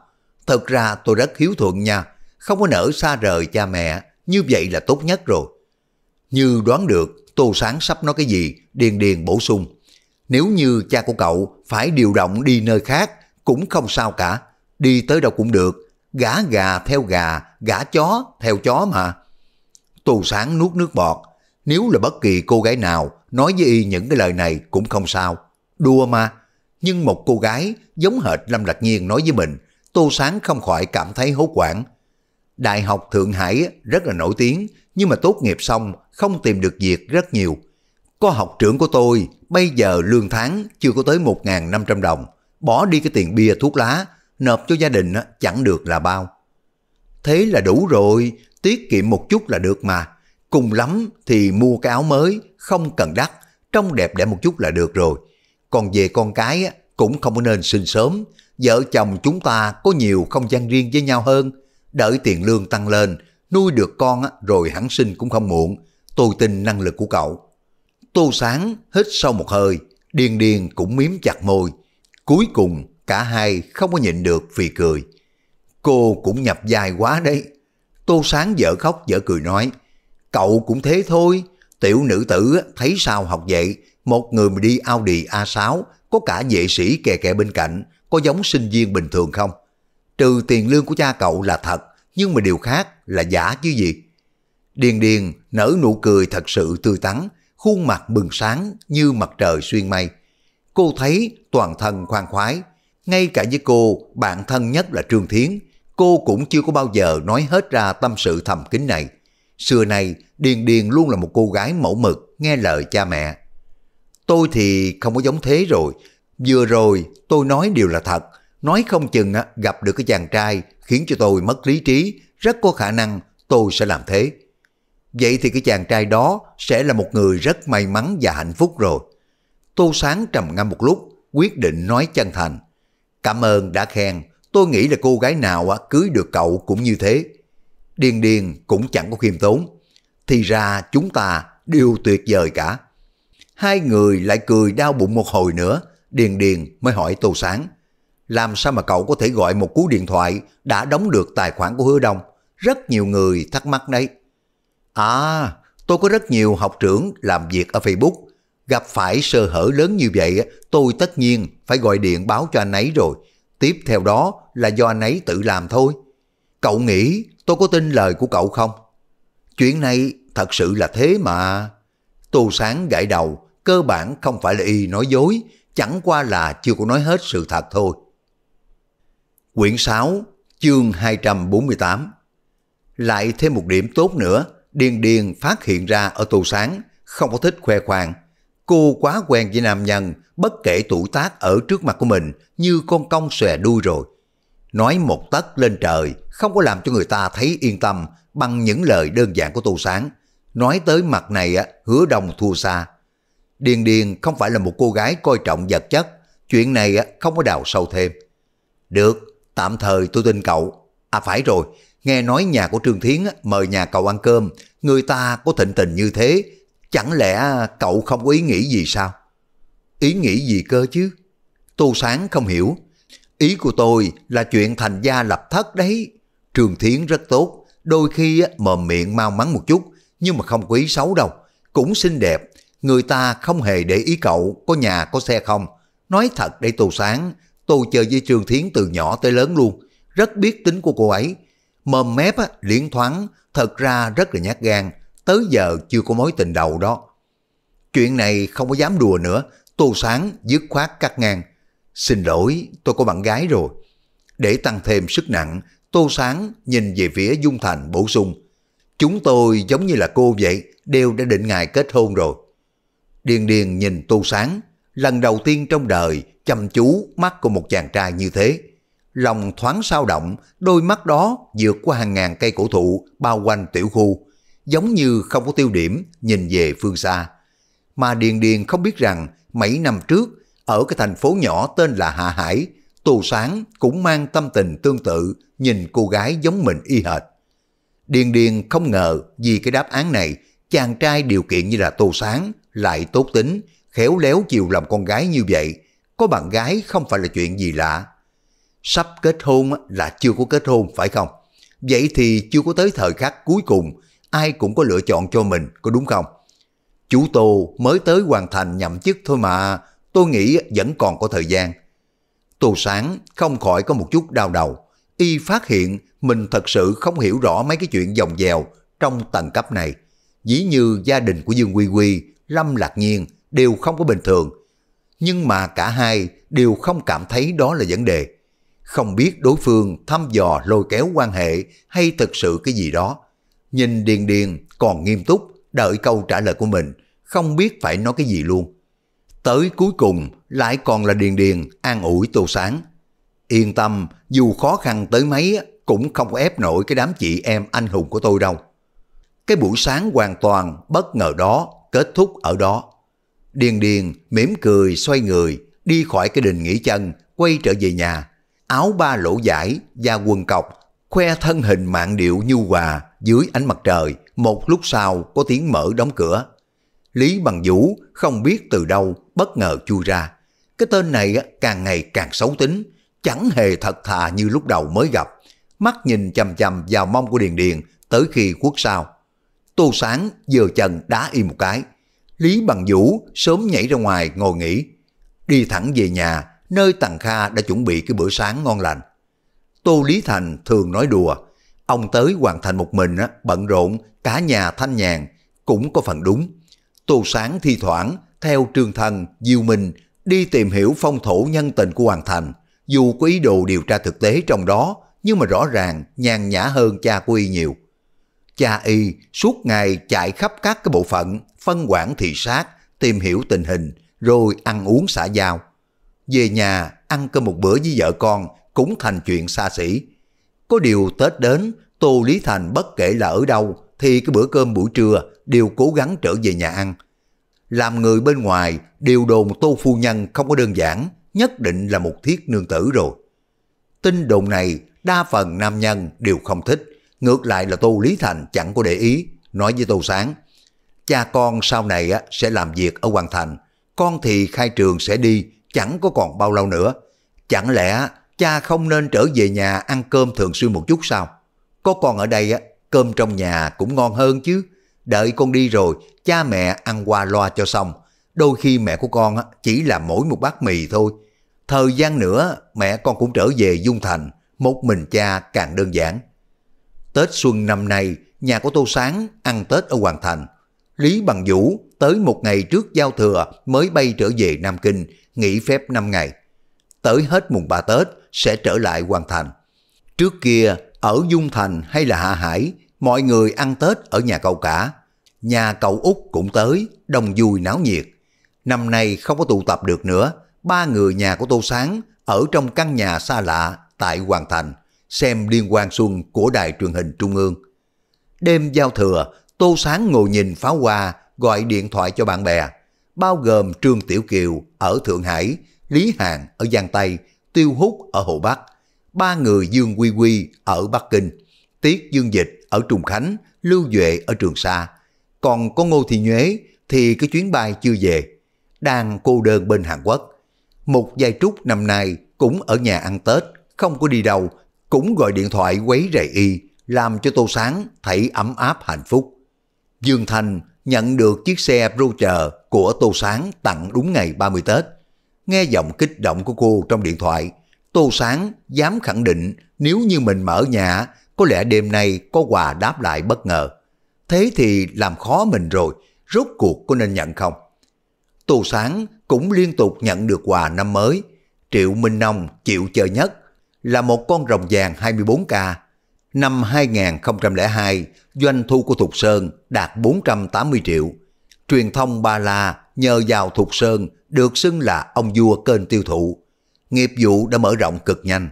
[SPEAKER 1] Thật ra tôi rất hiếu thuận nha, không có nỡ xa rời cha mẹ, như vậy là tốt nhất rồi. Như đoán được, Tô Sáng sắp nói cái gì, Điền Điền bổ sung. Nếu như cha của cậu phải điều động đi nơi khác, cũng không sao cả đi tới đâu cũng được, gã gà theo gà, gã chó theo chó mà. Tô Sáng nuốt nước bọt, nếu là bất kỳ cô gái nào nói với y những cái lời này cũng không sao, đùa mà. Nhưng một cô gái giống hệt Lâm Lạc Nhiên nói với mình, Tô Sáng không khỏi cảm thấy hốt hoảng. Đại học Thượng Hải rất là nổi tiếng, nhưng mà tốt nghiệp xong không tìm được việc rất nhiều. Có học trưởng của tôi, bây giờ lương tháng chưa có tới 1.500 đồng, bỏ đi cái tiền bia thuốc lá nộp cho gia đình chẳng được là bao. Thế là đủ rồi, tiết kiệm một chút là được mà. Cùng lắm thì mua cái áo mới, không cần đắt, trông đẹp đẽ một chút là được rồi. Còn về con cái cũng không nên sinh sớm, vợ chồng chúng ta có nhiều không gian riêng với nhau hơn. Đợi tiền lương tăng lên, nuôi được con rồi hẳn sinh cũng không muộn. Tôi tin năng lực của cậu. Tô Sáng hít sâu một hơi, điền điền cũng miếm chặt môi. Cuối cùng Cả hai không có nhịn được vì cười. Cô cũng nhập dài quá đấy. Tô Sáng dở khóc dở cười nói. Cậu cũng thế thôi. Tiểu nữ tử thấy sao học vậy. Một người mà đi Audi A6 có cả vệ sĩ kè kè bên cạnh. Có giống sinh viên bình thường không? Trừ tiền lương của cha cậu là thật. Nhưng mà điều khác là giả chứ gì. Điền điền nở nụ cười thật sự tươi tắn. Khuôn mặt bừng sáng như mặt trời xuyên mây. Cô thấy toàn thân khoan khoái, ngay cả với cô, bạn thân nhất là Trương Thiến, cô cũng chưa có bao giờ nói hết ra tâm sự thầm kín này. Xưa này Điền Điền luôn là một cô gái mẫu mực, nghe lời cha mẹ. Tôi thì không có giống thế rồi. Vừa rồi, tôi nói điều là thật. Nói không chừng gặp được cái chàng trai khiến cho tôi mất lý trí, rất có khả năng tôi sẽ làm thế. Vậy thì cái chàng trai đó sẽ là một người rất may mắn và hạnh phúc rồi. Tô Sáng trầm ngâm một lúc, quyết định nói chân thành. Cảm ơn đã khen, tôi nghĩ là cô gái nào cưới được cậu cũng như thế. Điền điền cũng chẳng có khiêm tốn. Thì ra chúng ta đều tuyệt vời cả. Hai người lại cười đau bụng một hồi nữa, Điền Điền mới hỏi Tô Sáng. Làm sao mà cậu có thể gọi một cú điện thoại đã đóng được tài khoản của Hứa Đông? Rất nhiều người thắc mắc đấy. À, tôi có rất nhiều học trưởng làm việc ở Facebook Gặp phải sơ hở lớn như vậy, tôi tất nhiên phải gọi điện báo cho anh ấy rồi. Tiếp theo đó là do anh ấy tự làm thôi. Cậu nghĩ tôi có tin lời của cậu không? Chuyện này thật sự là thế mà. Tô Sáng gãi đầu, cơ bản không phải là y nói dối, chẳng qua là chưa có nói hết sự thật thôi. Quyển 6, chương 248 Lại thêm một điểm tốt nữa, Điền Điền phát hiện ra ở Tô Sáng, không có thích khoe khoang, Cô quá quen với nam nhân, bất kể tuổi tác ở trước mặt của mình như con cong xòe đuôi rồi. Nói một tấc lên trời không có làm cho người ta thấy yên tâm bằng những lời đơn giản của Tô Sáng. Nói tới mặt này á, hứa đồng thua xa. Điền Điền không phải là một cô gái coi trọng vật chất, chuyện này á, không có đào sâu thêm. Được, tạm thời tôi tin cậu. À phải rồi, nghe nói nhà của Trương Thiến á, mời nhà cậu ăn cơm, người ta có thịnh tình như thế Chẳng lẽ cậu không có ý nghĩ gì sao? Ý nghĩ gì cơ chứ? Tô Sáng không hiểu. Ý của tôi là chuyện thành gia lập thất đấy. Trường Thiến rất tốt, đôi khi mồm miệng mau mắn một chút, nhưng mà không quý xấu đâu. Cũng xinh đẹp, người ta không hề để ý cậu có nhà có xe không. Nói thật đây Tô Sáng, tôi chơi với Trường Thiến từ nhỏ tới lớn luôn, rất biết tính của cô ấy. Mồm mép liễn thoáng, thật ra rất là nhát gan, tới giờ chưa có mối tình đầu đó. Chuyện này không có dám đùa nữa, Tô Sáng dứt khoát cắt ngang. Xin lỗi, tôi có bạn gái rồi. Để tăng thêm sức nặng, Tô Sáng nhìn về phía Dung Thành bổ sung. Chúng tôi giống như là cô vậy, đều đã định ngày kết hôn rồi. Điền Điền nhìn Tô Sáng, lần đầu tiên trong đời chăm chú mắt của một chàng trai như thế. Lòng thoáng sao động, đôi mắt đó vượt qua hàng ngàn cây cổ thụ bao quanh tiểu khu, giống như không có tiêu điểm, nhìn về phương xa. Mà Điền Điền không biết rằng mấy năm trước, ở cái thành phố nhỏ tên là Hạ Hải, Tù Sáng cũng mang tâm tình tương tự, nhìn cô gái giống mình y hệt. Điền Điền không ngờ vì cái đáp án này, chàng trai điều kiện như là Tô Sáng lại tốt tính, khéo léo chiều lòng con gái như vậy, có bạn gái không phải là chuyện gì lạ. Sắp kết hôn là chưa có kết hôn phải không? Vậy thì chưa có tới thời khắc cuối cùng ai cũng có lựa chọn cho mình, có đúng không? Chú Tô mới tới hoàn thành nhậm chức thôi mà, tôi nghĩ vẫn còn có thời gian. Tô Sáng không khỏi có một chút đau đầu. Y phát hiện mình thật sự không hiểu rõ mấy cái chuyện dòng dèo trong tầng cấp này. Dĩ như gia đình của Dương Quy Quy, Lâm Lạc Nhiên đều không có bình thường. Nhưng mà cả hai đều không cảm thấy đó là vấn đề. Không biết đối phương thăm dò lôi kéo quan hệ hay thực sự cái gì đó. Nhìn Điền Điền còn nghiêm túc, đợi câu trả lời của mình, không biết phải nói cái gì luôn. Tới cuối cùng lại còn là Điền Điền an ủi Tô Sáng. Yên tâm, dù khó khăn tới mấy cũng không ép nổi cái đám chị em anh hùng của tôi đâu. Cái buổi sáng hoàn toàn bất ngờ đó kết thúc ở đó. Điền Điền mỉm cười xoay người, đi khỏi cái đình nghỉ chân, quay trở về nhà. Áo ba lỗ giải, da quần cọc, khoe thân hình mạng điệu nhu hòa, dưới ánh mặt trời, một lúc sau có tiếng mở đóng cửa. Lý Bằng Vũ không biết từ đâu bất ngờ chui ra. Cái tên này càng ngày càng xấu tính, chẳng hề thật thà như lúc đầu mới gặp. Mắt nhìn chằm chằm vào mông của Điền Điền tới khi quốc sao. Tô Sáng vừa chân đá y một cái. Lý Bằng Vũ sớm nhảy ra ngoài ngồi nghỉ. Đi thẳng về nhà, nơi Tằng Kha đã chuẩn bị cái bữa sáng ngon lành. Tô Lý Thành thường nói đùa, Ông tới hoàn thành một mình á, bận rộn, cả nhà thanh nhàn cũng có phần đúng. Tô Sáng thi thoảng theo trường Thần, Diêu Minh đi tìm hiểu phong thổ nhân tình của Hoàng Thành. Dù có ý đồ điều tra thực tế trong đó, nhưng mà rõ ràng nhàn nhã hơn cha của y nhiều. Cha y suốt ngày chạy khắp các cái bộ phận, phân quản thị sát, tìm hiểu tình hình, rồi ăn uống xã giao. Về nhà, ăn cơm một bữa với vợ con cũng thành chuyện xa xỉ. Có điều Tết đến, Tô Lý Thành bất kể là ở đâu thì cái bữa cơm buổi trưa đều cố gắng trở về nhà ăn. Làm người bên ngoài, đều đồn Tô Phu Nhân không có đơn giản, nhất định là một thiết nương tử rồi. Tin đồn này, đa phần nam nhân đều không thích, ngược lại là Tô Lý Thành chẳng có để ý, nói với Tô Sáng. Cha con sau này sẽ làm việc ở Hoàng Thành, con thì khai trường sẽ đi, chẳng có còn bao lâu nữa. Chẳng lẽ cha không nên trở về nhà ăn cơm thường xuyên một chút sao? Có con ở đây á, cơm trong nhà cũng ngon hơn chứ. Đợi con đi rồi, cha mẹ ăn qua loa cho xong. Đôi khi mẹ của con á, chỉ là mỗi một bát mì thôi. Thời gian nữa, mẹ con cũng trở về Dung Thành, một mình cha càng đơn giản. Tết xuân năm nay, nhà của Tô Sáng ăn Tết ở Hoàng Thành. Lý Bằng Vũ tới một ngày trước giao thừa mới bay trở về Nam Kinh, nghỉ phép 5 ngày. Tới hết mùng 3 Tết, sẽ trở lại hoàn thành. Trước kia, ở Dung Thành hay là Hạ Hải, mọi người ăn Tết ở nhà cậu cả. Nhà cậu út cũng tới, đồng vui náo nhiệt. Năm nay không có tụ tập được nữa, ba người nhà của Tô Sáng ở trong căn nhà xa lạ tại Hoàng Thành, xem Liên quan Xuân của đài truyền hình Trung ương. Đêm giao thừa, Tô Sáng ngồi nhìn pháo hoa, gọi điện thoại cho bạn bè, bao gồm Trương Tiểu Kiều ở Thượng Hải, Lý Hàng ở Giang Tây Tiêu Hút ở Hồ Bắc, ba người Dương Quy Quy ở Bắc Kinh, Tiết Dương Dịch ở Trùng Khánh, Lưu Duệ ở Trường Sa. Còn có Ngô Thị Nhuế thì cái chuyến bay chưa về, đang cô đơn bên Hàn Quốc. Một giai trúc năm nay cũng ở nhà ăn Tết, không có đi đâu, cũng gọi điện thoại quấy rầy y, làm cho Tô Sáng thấy ấm áp hạnh phúc. Dương Thành nhận được chiếc xe Roger của Tô Sáng tặng đúng ngày 30 Tết, Nghe giọng kích động của cô trong điện thoại, Tô Sáng dám khẳng định nếu như mình mở nhà, có lẽ đêm nay có quà đáp lại bất ngờ. Thế thì làm khó mình rồi, rốt cuộc có nên nhận không? Tô Sáng cũng liên tục nhận được quà năm mới. Triệu Minh Nông chịu chờ nhất là một con rồng vàng 24K. Năm 2002, doanh thu của Thục Sơn đạt 480 triệu, truyền thông Ba La nhờ vào Thục Sơn được xưng là ông vua kênh tiêu thụ. Nghiệp vụ đã mở rộng cực nhanh.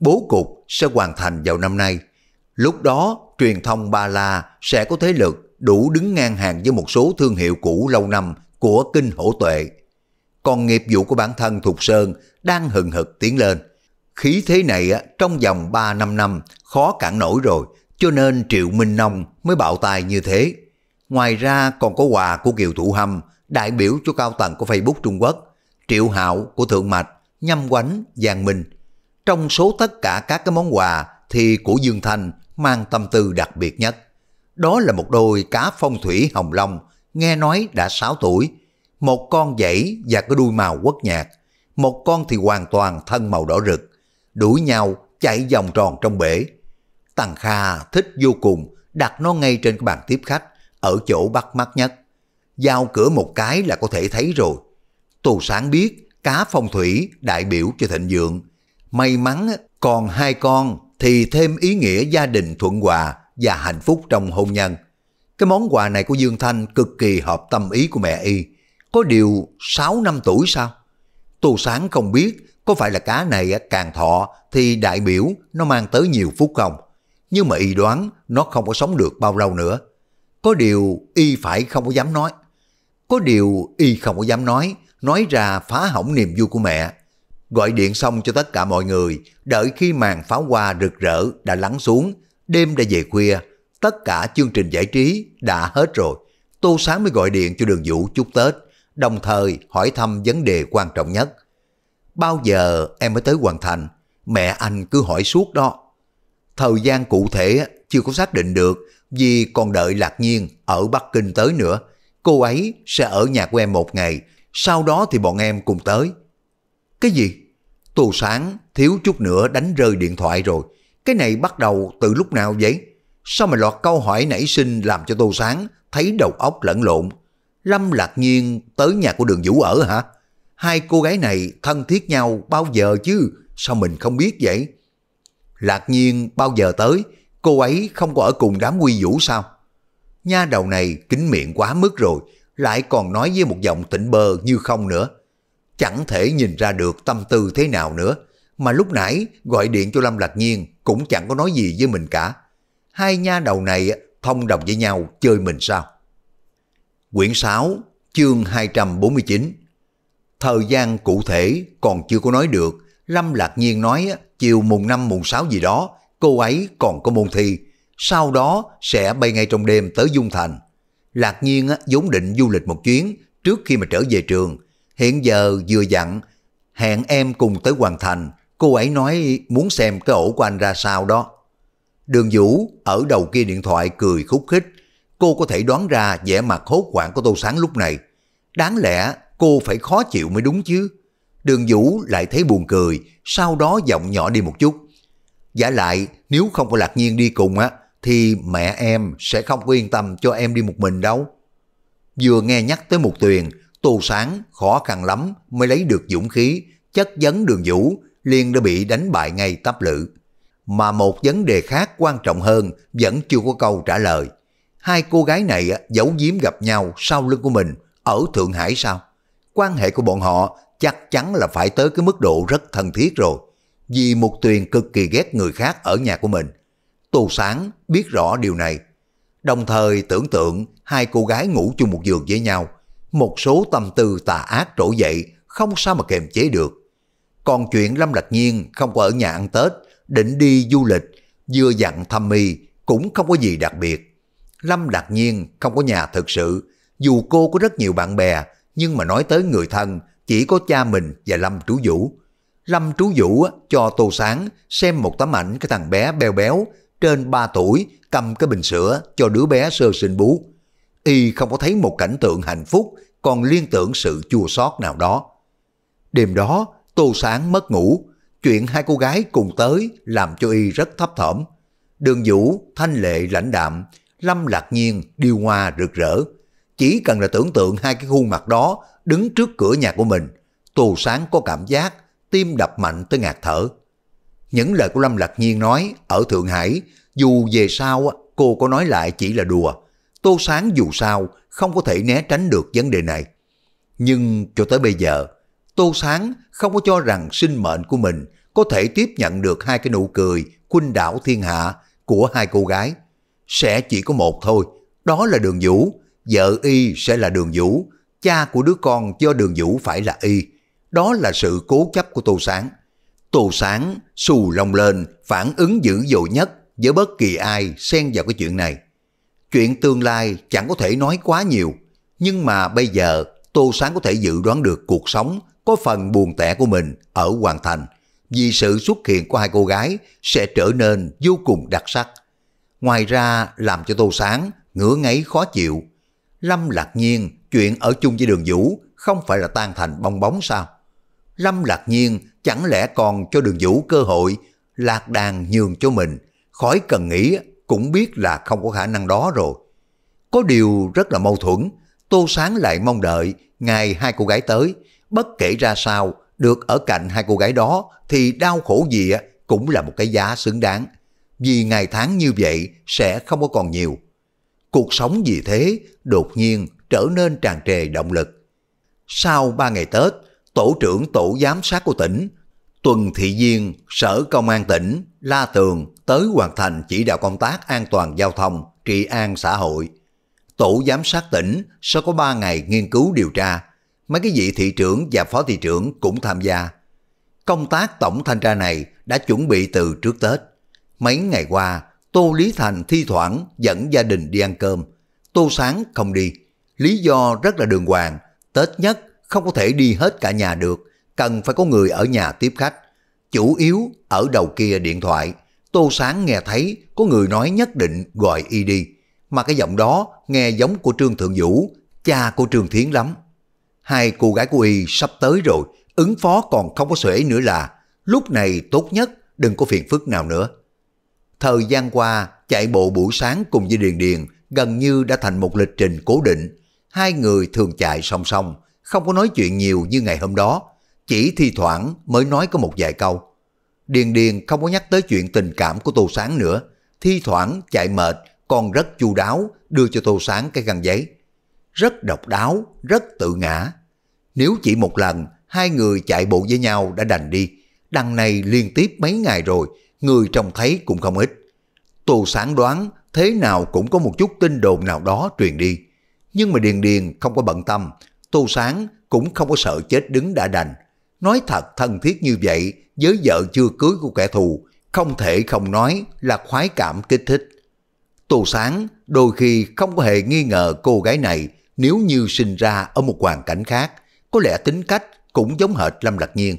[SPEAKER 1] Bố cục sẽ hoàn thành vào năm nay. Lúc đó, truyền thông Ba La sẽ có thế lực đủ đứng ngang hàng với một số thương hiệu cũ lâu năm của kinh hổ tuệ. Còn nghiệp vụ của bản thân Thục Sơn đang hừng hực tiến lên. Khí thế này trong vòng 3 năm năm khó cản nổi rồi, cho nên Triệu Minh Nông mới bạo tài như thế. Ngoài ra còn có quà của Kiều Thụ Hâm, đại biểu cho cao tầng của Facebook Trung Quốc, Triệu Hạo của Thượng Mạch, Nhâm Quánh, Giang Minh. Trong số tất cả các cái món quà thì của Dương Thanh mang tâm tư đặc biệt nhất. Đó là một đôi cá phong thủy hồng long, nghe nói đã 6 tuổi, một con dãy và cái đuôi màu quất nhạt, một con thì hoàn toàn thân màu đỏ rực, đuổi nhau chạy vòng tròn trong bể. Tằng Kha thích vô cùng, đặt nó ngay trên cái bàn tiếp khách, ở chỗ bắt mắt nhất. Giao cửa một cái là có thể thấy rồi. Tô Sáng biết cá phong thủy đại biểu cho thịnh vượng. May mắn còn hai con thì thêm ý nghĩa gia đình thuận hòa và hạnh phúc trong hôn nhân. Cái món quà này của Dương Thanh cực kỳ hợp tâm ý của mẹ y. Có điều 6 năm tuổi sao? Tô Sáng không biết có phải là cá này càng thọ thì đại biểu nó mang tới nhiều phúc không? Nhưng mà y đoán nó không có sống được bao lâu nữa. Có điều y phải không có dám nói. Có điều y không có dám nói, nói ra phá hỏng niềm vui của mẹ. Gọi điện xong cho tất cả mọi người, đợi khi màn pháo hoa rực rỡ đã lắng xuống, đêm đã về khuya, tất cả chương trình giải trí đã hết rồi. Tô Sáng mới gọi điện cho đường vũ chúc Tết, đồng thời hỏi thăm vấn đề quan trọng nhất. Bao giờ em mới tới hoàn thành? Mẹ anh cứ hỏi suốt đó. Thời gian cụ thể chưa có xác định được, vì còn đợi Lạc Nhiên ở Bắc Kinh tới nữa. Cô ấy sẽ ở nhà của em một ngày, sau đó thì bọn em cùng tới. Cái gì? Tô Sáng thiếu chút nữa đánh rơi điện thoại rồi. Cái này bắt đầu từ lúc nào vậy? Sao mà loạt câu hỏi nảy sinh làm cho Tô Sáng thấy đầu óc lẫn lộn? Lâm Lạc Nhiên tới nhà của đường Vũ ở hả? Hai cô gái này thân thiết nhau bao giờ chứ? Sao mình không biết vậy? Lạc Nhiên bao giờ tới? cô ấy không có ở cùng đám quy vũ sao? Nha đầu này kính miệng quá mức rồi, lại còn nói với một giọng tỉnh bơ như không nữa. Chẳng thể nhìn ra được tâm tư thế nào nữa, mà lúc nãy gọi điện cho Lâm Lạc Nhiên cũng chẳng có nói gì với mình cả. Hai nha đầu này thông đồng với nhau chơi mình sao? Quyển 6, chương 249 Thời gian cụ thể còn chưa có nói được, Lâm Lạc Nhiên nói chiều mùng 5 mùng 6 gì đó cô ấy còn có môn thi, sau đó sẽ bay ngay trong đêm tới Dung Thành. Lạc Nhiên vốn định du lịch một chuyến trước khi mà trở về trường, hiện giờ vừa dặn hẹn em cùng tới Hoàng Thành, cô ấy nói muốn xem cái ổ của anh ra sao đó. Đường Vũ ở đầu kia điện thoại cười khúc khích, cô có thể đoán ra vẻ mặt hốt hoảng của Tô Sáng lúc này. Đáng lẽ cô phải khó chịu mới đúng chứ. Đường Vũ lại thấy buồn cười, sau đó giọng nhỏ đi một chút. Giả lại, nếu không có Lạc Nhiên đi cùng á, thì mẹ em sẽ không có yên tâm cho em đi một mình đâu. Vừa nghe nhắc tới một tuyền, Tô Sáng khó khăn lắm mới lấy được dũng khí, chất vấn đường vũ, liền đã bị đánh bại ngay tắp lự. Mà một vấn đề khác quan trọng hơn vẫn chưa có câu trả lời. Hai cô gái này giấu giếm gặp nhau sau lưng của mình ở Thượng Hải sao? Quan hệ của bọn họ chắc chắn là phải tới cái mức độ rất thân thiết rồi vì một tuyền cực kỳ ghét người khác ở nhà của mình. Tô Sáng biết rõ điều này, đồng thời tưởng tượng hai cô gái ngủ chung một giường với nhau, một số tâm tư tà ác trỗi dậy không sao mà kềm chế được. Còn chuyện Lâm Lạc Nhiên không có ở nhà ăn Tết, định đi du lịch, vừa dặn thăm mi cũng không có gì đặc biệt. Lâm Lạc Nhiên không có nhà thực sự, dù cô có rất nhiều bạn bè, nhưng mà nói tới người thân, chỉ có cha mình và Lâm Trú Vũ. Lâm Trú Vũ cho Tô Sáng xem một tấm ảnh cái thằng bé béo béo, trên 3 tuổi, cầm cái bình sữa cho đứa bé sơ sinh bú. Y không có thấy một cảnh tượng hạnh phúc, còn liên tưởng sự chua xót nào đó. Đêm đó, Tô Sáng mất ngủ, chuyện hai cô gái cùng tới làm cho Y rất thấp thỏm. Đường Vũ, thanh lệ lãnh đạm, Lâm lạc nhiên, điêu hoa rực rỡ. Chỉ cần là tưởng tượng hai cái khuôn mặt đó đứng trước cửa nhà của mình, Tô Sáng có cảm giác tim đập mạnh tới ngạt thở. Những lời của Lâm Lạc Nhiên nói ở Thượng Hải, dù về sau cô có nói lại chỉ là đùa, Tô Sáng dù sao không có thể né tránh được vấn đề này. Nhưng cho tới bây giờ, Tô Sáng không có cho rằng sinh mệnh của mình có thể tiếp nhận được hai cái nụ cười khuynh đảo thiên hạ của hai cô gái. Sẽ chỉ có một thôi, đó là Đường Vũ, vợ y sẽ là Đường Vũ, cha của đứa con do Đường Vũ phải là y đó là sự cố chấp của Tô Sáng. Tô Sáng xù lòng lên, phản ứng dữ dội nhất với bất kỳ ai xen vào cái chuyện này. Chuyện tương lai chẳng có thể nói quá nhiều, nhưng mà bây giờ Tô Sáng có thể dự đoán được cuộc sống có phần buồn tẻ của mình ở Hoàng Thành vì sự xuất hiện của hai cô gái sẽ trở nên vô cùng đặc sắc. Ngoài ra làm cho Tô Sáng ngửa ngáy khó chịu. Lâm lạc nhiên chuyện ở chung với đường vũ không phải là tan thành bong bóng sao? Lâm lạc nhiên chẳng lẽ còn cho đường vũ cơ hội lạc đàn nhường cho mình, khỏi cần nghĩ cũng biết là không có khả năng đó rồi. Có điều rất là mâu thuẫn, Tô Sáng lại mong đợi ngày hai cô gái tới, bất kể ra sao, được ở cạnh hai cô gái đó thì đau khổ gì cũng là một cái giá xứng đáng. Vì ngày tháng như vậy sẽ không có còn nhiều. Cuộc sống vì thế đột nhiên trở nên tràn trề động lực. Sau ba ngày Tết, tổ trưởng tổ giám sát của tỉnh, tuần thị Duyên, sở công an tỉnh, la tường tới hoàn thành chỉ đạo công tác an toàn giao thông, trị an xã hội. Tổ giám sát tỉnh sẽ có 3 ngày nghiên cứu điều tra, mấy cái vị thị trưởng và phó thị trưởng cũng tham gia. Công tác tổng thanh tra này đã chuẩn bị từ trước Tết. Mấy ngày qua, Tô Lý Thành thi thoảng dẫn gia đình đi ăn cơm. Tô Sáng không đi. Lý do rất là đường hoàng. Tết nhất không có thể đi hết cả nhà được, cần phải có người ở nhà tiếp khách. Chủ yếu ở đầu kia điện thoại, Tô Sáng nghe thấy có người nói nhất định gọi y đi, mà cái giọng đó nghe giống của Trương Thượng Vũ, cha của Trương Thiến lắm. Hai cô gái của y sắp tới rồi, ứng phó còn không có xuể nữa là lúc này tốt nhất đừng có phiền phức nào nữa. Thời gian qua, chạy bộ buổi sáng cùng với Điền Điền gần như đã thành một lịch trình cố định. Hai người thường chạy song song, không có nói chuyện nhiều như ngày hôm đó, chỉ thi thoảng mới nói có một vài câu. Điền Điền không có nhắc tới chuyện tình cảm của Tô Sáng nữa, thi thoảng chạy mệt còn rất chu đáo đưa cho Tô Sáng cái găng giấy. Rất độc đáo, rất tự ngã. Nếu chỉ một lần, hai người chạy bộ với nhau đã đành đi. Đằng này liên tiếp mấy ngày rồi, người trông thấy cũng không ít. Tô Sáng đoán thế nào cũng có một chút tin đồn nào đó truyền đi. Nhưng mà Điền Điền không có bận tâm, Tô Sáng cũng không có sợ chết đứng đã đành. Nói thật thân thiết như vậy với vợ chưa cưới của kẻ thù, không thể không nói là khoái cảm kích thích. Tô Sáng đôi khi không có hề nghi ngờ cô gái này nếu như sinh ra ở một hoàn cảnh khác, có lẽ tính cách cũng giống hệt Lâm Lạc Nhiên.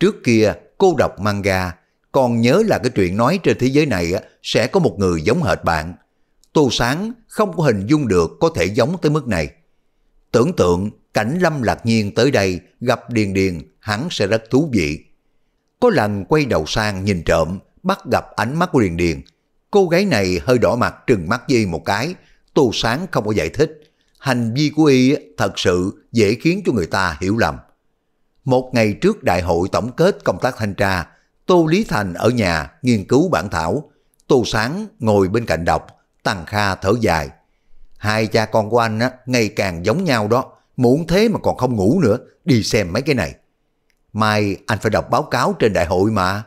[SPEAKER 1] Trước kia cô đọc manga, còn nhớ là cái chuyện nói trên thế giới này sẽ có một người giống hệt bạn. Tô Sáng không có hình dung được có thể giống tới mức này. Tưởng tượng cảnh Lâm Lạc Nhiên tới đây gặp Điền Điền hắn sẽ rất thú vị. Có lần quay đầu sang nhìn trộm, bắt gặp ánh mắt của Điền Điền. Cô gái này hơi đỏ mặt trừng mắt dây một cái, Tô Sáng không có giải thích. Hành vi của y thật sự dễ khiến cho người ta hiểu lầm. Một ngày trước đại hội tổng kết công tác thanh tra, Tô Lý Thành ở nhà nghiên cứu bản thảo. Tô Sáng ngồi bên cạnh đọc, Tăng Kha thở dài. Hai cha con của anh á, ngày càng giống nhau đó, muốn thế mà còn không ngủ nữa, đi xem mấy cái này. Mai anh phải đọc báo cáo trên đại hội mà.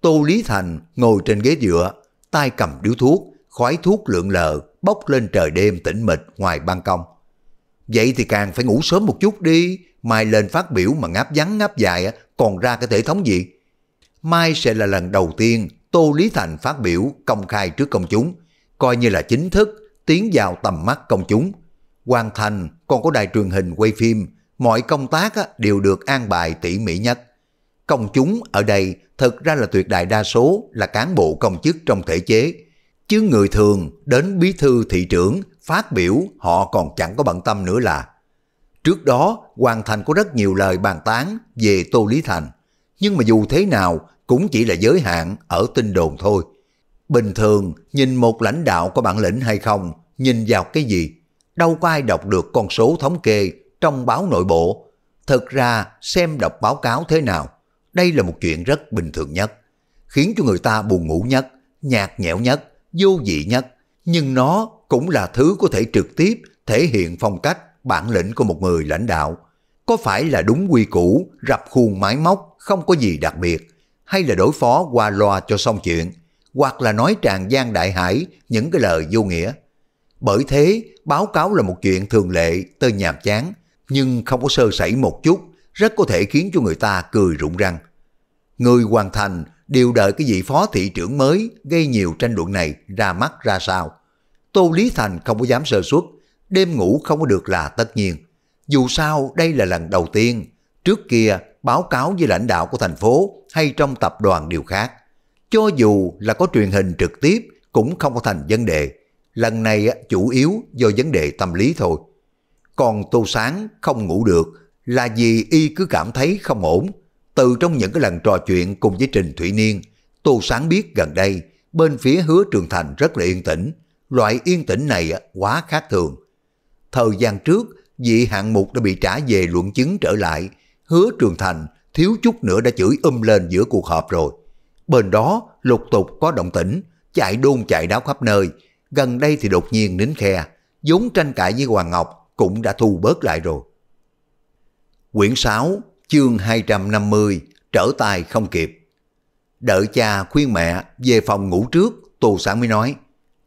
[SPEAKER 1] Tô Lý Thành ngồi trên ghế dựa, tay cầm điếu thuốc, khói thuốc lượn lờ, bốc lên trời đêm tĩnh mịch ngoài ban công. Vậy thì càng phải ngủ sớm một chút đi, mai lên phát biểu mà ngáp vắng ngáp dài còn ra cái thể thống gì. Mai sẽ là lần đầu tiên Tô Lý Thành phát biểu công khai trước công chúng, coi như là chính thức tiến vào tầm mắt công chúng. Hoàn thành còn có đài truyền hình quay phim, mọi công tác đều được an bài tỉ mỉ nhất. Công chúng ở đây thực ra là tuyệt đại đa số là cán bộ công chức trong thể chế, chứ người thường đến bí thư thị trưởng phát biểu họ còn chẳng có bận tâm nữa là. Trước đó, Hoàng Thành có rất nhiều lời bàn tán về Tô Lý Thành, nhưng mà dù thế nào cũng chỉ là giới hạn ở tinh đồn thôi. Bình thường, nhìn một lãnh đạo có bản lĩnh hay không, nhìn vào cái gì? Đâu có ai đọc được con số thống kê trong báo nội bộ. Thật ra, xem đọc báo cáo thế nào, đây là một chuyện rất bình thường nhất. Khiến cho người ta buồn ngủ nhất, nhạt nhẽo nhất, vô vị nhất. Nhưng nó cũng là thứ có thể trực tiếp thể hiện phong cách, bản lĩnh của một người lãnh đạo. Có phải là đúng quy củ, rập khuôn máy móc, không có gì đặc biệt, hay là đối phó qua loa cho xong chuyện – hoặc là nói tràn gian đại hải những cái lời vô nghĩa. Bởi thế, báo cáo là một chuyện thường lệ, tơi nhàm chán, nhưng không có sơ sẩy một chút, rất có thể khiến cho người ta cười rụng răng. Người hoàn thành đều đợi cái vị phó thị trưởng mới gây nhiều tranh luận này ra mắt ra sao. Tô Lý Thành không có dám sơ suất, đêm ngủ không có được là tất nhiên. Dù sao đây là lần đầu tiên, trước kia báo cáo với lãnh đạo của thành phố hay trong tập đoàn điều khác. Cho dù là có truyền hình trực tiếp cũng không có thành vấn đề. Lần này chủ yếu do vấn đề tâm lý thôi. Còn Tô Sáng không ngủ được là vì y cứ cảm thấy không ổn. Từ trong những cái lần trò chuyện cùng với Trình Thủy Niên, Tô Sáng biết gần đây bên phía hứa Trường Thành rất là yên tĩnh. Loại yên tĩnh này quá khác thường. Thời gian trước, vị hạng mục đã bị trả về luận chứng trở lại. Hứa Trường Thành thiếu chút nữa đã chửi um lên giữa cuộc họp rồi bên đó lục tục có động tĩnh, chạy đôn chạy đáo khắp nơi, gần đây thì đột nhiên nín khe, vốn tranh cãi với Hoàng Ngọc cũng đã thu bớt lại rồi. Quyển 6, chương 250, trở tay không kịp. Đợi cha khuyên mẹ về phòng ngủ trước, tù Sản mới nói,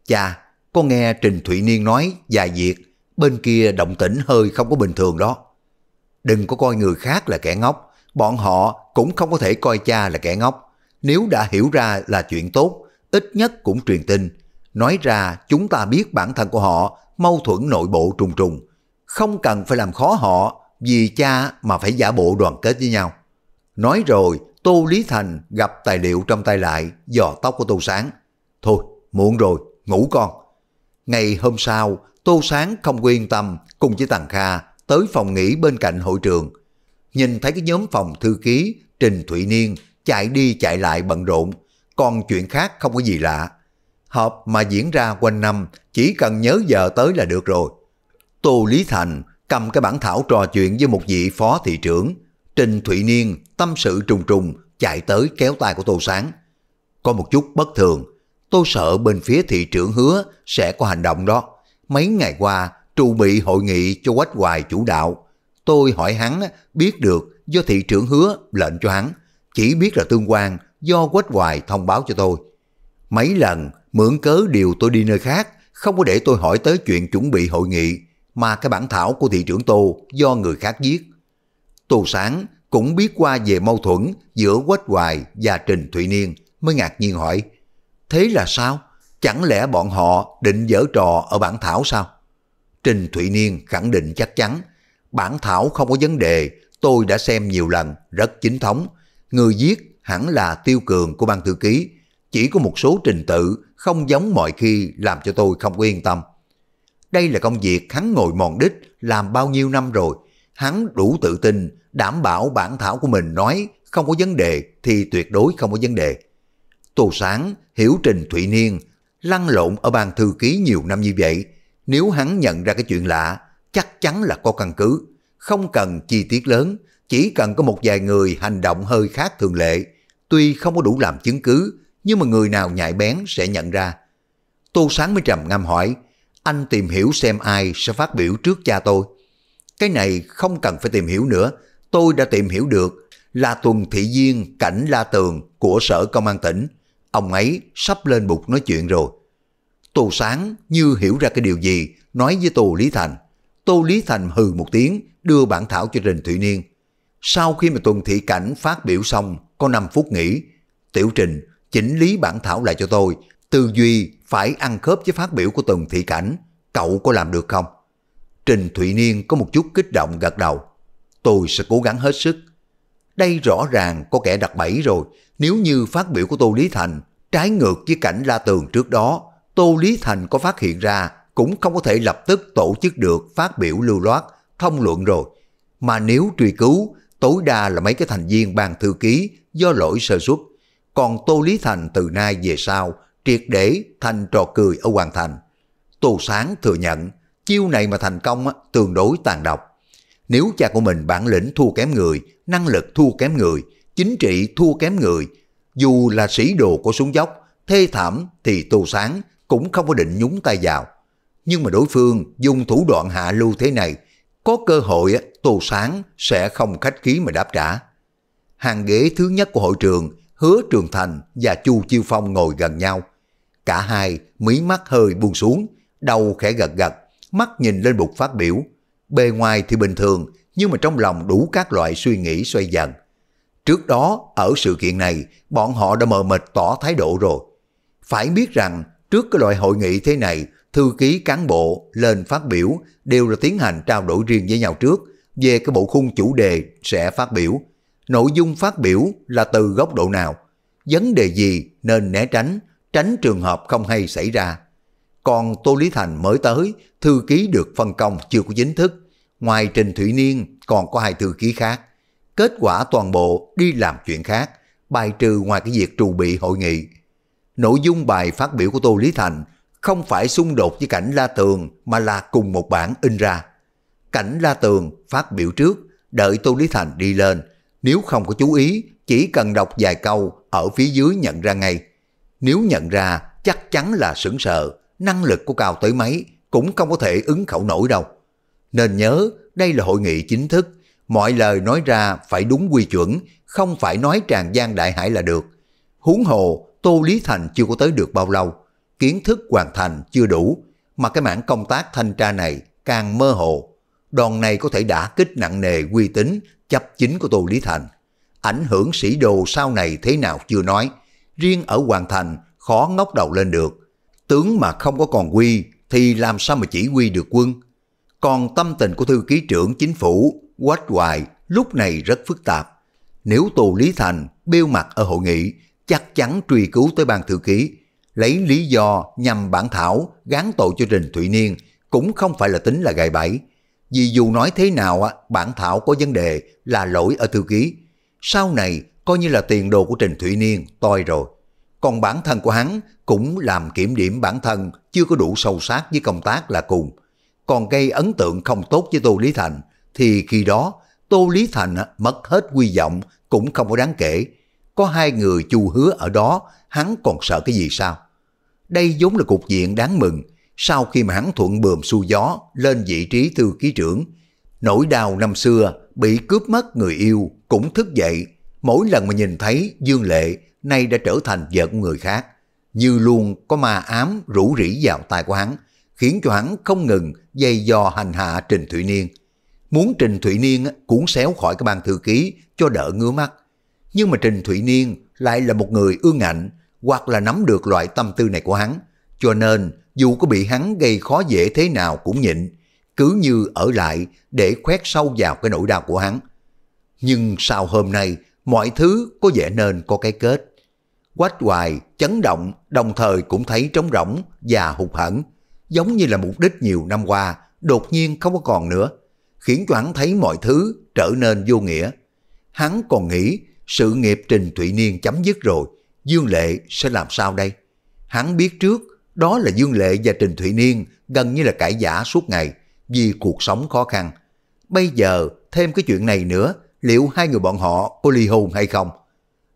[SPEAKER 1] Cha, con nghe Trình Thụy Niên nói vài việc, bên kia động tĩnh hơi không có bình thường đó. Đừng có coi người khác là kẻ ngốc, bọn họ cũng không có thể coi cha là kẻ ngốc. Nếu đã hiểu ra là chuyện tốt, ít nhất cũng truyền tin. Nói ra chúng ta biết bản thân của họ mâu thuẫn nội bộ trùng trùng. Không cần phải làm khó họ vì cha mà phải giả bộ đoàn kết với nhau. Nói rồi, Tô Lý Thành gặp tài liệu trong tay lại, dò tóc của Tô Sáng. Thôi, muộn rồi, ngủ con. Ngày hôm sau, Tô Sáng không yên tâm cùng với Tàng Kha tới phòng nghỉ bên cạnh hội trường. Nhìn thấy cái nhóm phòng thư ký Trình Thụy Niên chạy đi chạy lại bận rộn, còn chuyện khác không có gì lạ. Họp mà diễn ra quanh năm, chỉ cần nhớ giờ tới là được rồi. Tô Lý Thành cầm cái bản thảo trò chuyện với một vị phó thị trưởng. Trình Thụy Niên tâm sự trùng trùng chạy tới kéo tay của Tô Sáng. Có một chút bất thường, tôi sợ bên phía thị trưởng hứa sẽ có hành động đó. Mấy ngày qua, trụ bị hội nghị cho quách hoài chủ đạo. Tôi hỏi hắn biết được do thị trưởng hứa lệnh cho hắn. Chỉ biết là tương quan do Quách Hoài thông báo cho tôi. Mấy lần mượn cớ điều tôi đi nơi khác, không có để tôi hỏi tới chuyện chuẩn bị hội nghị mà cái bản thảo của thị trưởng Tô do người khác viết. Tô Sáng cũng biết qua về mâu thuẫn giữa Quách Hoài và Trình Thụy Niên mới ngạc nhiên hỏi Thế là sao? Chẳng lẽ bọn họ định dở trò ở bản thảo sao? Trình Thụy Niên khẳng định chắc chắn bản thảo không có vấn đề tôi đã xem nhiều lần rất chính thống người giết hẳn là tiêu cường của ban thư ký, chỉ có một số trình tự không giống mọi khi làm cho tôi không yên tâm. Đây là công việc hắn ngồi mòn đích làm bao nhiêu năm rồi, hắn đủ tự tin đảm bảo bản thảo của mình nói không có vấn đề thì tuyệt đối không có vấn đề. Tô Sáng hiểu Trình Thụy Niên lăn lộn ở ban thư ký nhiều năm như vậy, nếu hắn nhận ra cái chuyện lạ, chắc chắn là có căn cứ, không cần chi tiết lớn, chỉ cần có một vài người hành động hơi khác thường lệ, tuy không có đủ làm chứng cứ, nhưng mà người nào nhạy bén sẽ nhận ra. Tô Sáng mới trầm ngâm hỏi, anh tìm hiểu xem ai sẽ phát biểu trước cha tôi. Cái này không cần phải tìm hiểu nữa, tôi đã tìm hiểu được là tuần thị viên cảnh La Tường của sở công an tỉnh. Ông ấy sắp lên bục nói chuyện rồi. Tô Sáng như hiểu ra cái điều gì, nói với Tô Lý Thành. Tô Lý Thành hừ một tiếng, đưa bản thảo cho Trình Thụy Niên. Sau khi mà tuần thị cảnh phát biểu xong, có 5 phút nghỉ. Tiểu trình, chỉnh lý bản thảo lại cho tôi. Tư duy phải ăn khớp với phát biểu của tuần thị cảnh. Cậu có làm được không? Trình Thụy Niên có một chút kích động gật đầu. Tôi sẽ cố gắng hết sức. Đây rõ ràng có kẻ đặt bẫy rồi. Nếu như phát biểu của Tô Lý Thành trái ngược với cảnh La Tường trước đó, Tô Lý Thành có phát hiện ra cũng không có thể lập tức tổ chức được phát biểu lưu loát, thông luận rồi. Mà nếu truy cứu tối đa là mấy cái thành viên ban thư ký do lỗi sơ suất. Còn Tô Lý Thành từ nay về sau triệt để thành trò cười ở Hoàng Thành. Tô Sáng thừa nhận chiêu này mà thành công tương đối tàn độc. Nếu cha của mình bản lĩnh thua kém người, năng lực thua kém người, chính trị thua kém người, dù là sĩ đồ của súng dốc, thê thảm thì Tô Sáng cũng không có định nhúng tay vào. Nhưng mà đối phương dùng thủ đoạn hạ lưu thế này có cơ hội Tô Sáng sẽ không khách khí mà đáp trả. Hàng ghế thứ nhất của hội trường, Hứa Trường Thành và Chu Chiêu Phong ngồi gần nhau. Cả hai mí mắt hơi buông xuống, đầu khẽ gật gật, mắt nhìn lên bục phát biểu. Bề ngoài thì bình thường, nhưng mà trong lòng đủ các loại suy nghĩ xoay dần. Trước đó, ở sự kiện này, bọn họ đã mờ mịt tỏ thái độ rồi. Phải biết rằng, trước cái loại hội nghị thế này, thư ký cán bộ lên phát biểu đều là tiến hành trao đổi riêng với nhau trước về cái bộ khung chủ đề sẽ phát biểu. Nội dung phát biểu là từ góc độ nào, vấn đề gì nên né tránh, tránh trường hợp không hay xảy ra. Còn Tô Lý Thành mới tới, thư ký được phân công chưa có chính thức. Ngoài Trình Thủy Niên còn có hai thư ký khác. Kết quả toàn bộ đi làm chuyện khác, bài trừ ngoài cái việc trù bị hội nghị. Nội dung bài phát biểu của Tô Lý Thành không phải xung đột với cảnh La Tường mà là cùng một bản in ra. Cảnh La Tường phát biểu trước, đợi Tô Lý Thành đi lên, nếu không có chú ý, chỉ cần đọc vài câu ở phía dưới nhận ra ngay. Nếu nhận ra, chắc chắn là sững sờ, năng lực của cao tới mấy cũng không có thể ứng khẩu nổi đâu. Nên nhớ, đây là hội nghị chính thức, mọi lời nói ra phải đúng quy chuẩn, không phải nói tràn gian đại hải là được. Huống hồ, Tô Lý Thành chưa có tới được bao lâu, kiến thức hoàn thành chưa đủ, mà cái mảng công tác thanh tra này càng mơ hồ. Đòn này có thể đã kích nặng nề uy tín, chấp chính của Tô Lý Thành. Ảnh hưởng sĩ đồ sau này thế nào chưa nói, riêng ở hoàn Thành khó ngóc đầu lên được. Tướng mà không có còn quy thì làm sao mà chỉ huy được quân. Còn tâm tình của thư ký trưởng chính phủ, quách hoài, lúc này rất phức tạp. Nếu Tô Lý Thành bêu mặt ở hội nghị, chắc chắn truy cứu tới ban thư ký, lấy lý do nhằm bản thảo gán tội cho Trình Thụy Niên cũng không phải là tính là gài bẫy. Vì dù nói thế nào bản thảo có vấn đề là lỗi ở thư ký. Sau này coi như là tiền đồ của Trình Thụy Niên toi rồi. Còn bản thân của hắn cũng làm kiểm điểm bản thân chưa có đủ sâu sát với công tác là cùng. Còn gây ấn tượng không tốt với Tô Lý Thành thì khi đó Tô Lý Thành mất hết quy vọng cũng không có đáng kể. Có hai người chu hứa ở đó hắn còn sợ cái gì sao? Đây vốn là cục diện đáng mừng, sau khi mà hắn thuận bườm xu gió lên vị trí thư ký trưởng. Nỗi đau năm xưa bị cướp mất người yêu cũng thức dậy, mỗi lần mà nhìn thấy Dương Lệ nay đã trở thành vợ của người khác. Như luôn có ma ám rủ rỉ vào tai của hắn, khiến cho hắn không ngừng dây dò hành hạ Trình Thụy Niên. Muốn Trình Thụy Niên cuốn xéo khỏi cái ban thư ký cho đỡ ngứa mắt. Nhưng mà Trình Thụy Niên lại là một người ương ngạnh, hoặc là nắm được loại tâm tư này của hắn. Cho nên, dù có bị hắn gây khó dễ thế nào cũng nhịn, cứ như ở lại để khoét sâu vào cái nỗi đau của hắn. Nhưng sau hôm nay, mọi thứ có vẻ nên có cái kết. Quách hoài, chấn động, đồng thời cũng thấy trống rỗng và hụt hẫng giống như là mục đích nhiều năm qua, đột nhiên không có còn nữa, khiến cho hắn thấy mọi thứ trở nên vô nghĩa. Hắn còn nghĩ sự nghiệp Trình Thụy Niên chấm dứt rồi, Dương Lệ sẽ làm sao đây? Hắn biết trước đó là Dương Lệ và Trình Thụy Niên gần như là cãi giả suốt ngày vì cuộc sống khó khăn. Bây giờ thêm cái chuyện này nữa, liệu hai người bọn họ có ly hôn hay không?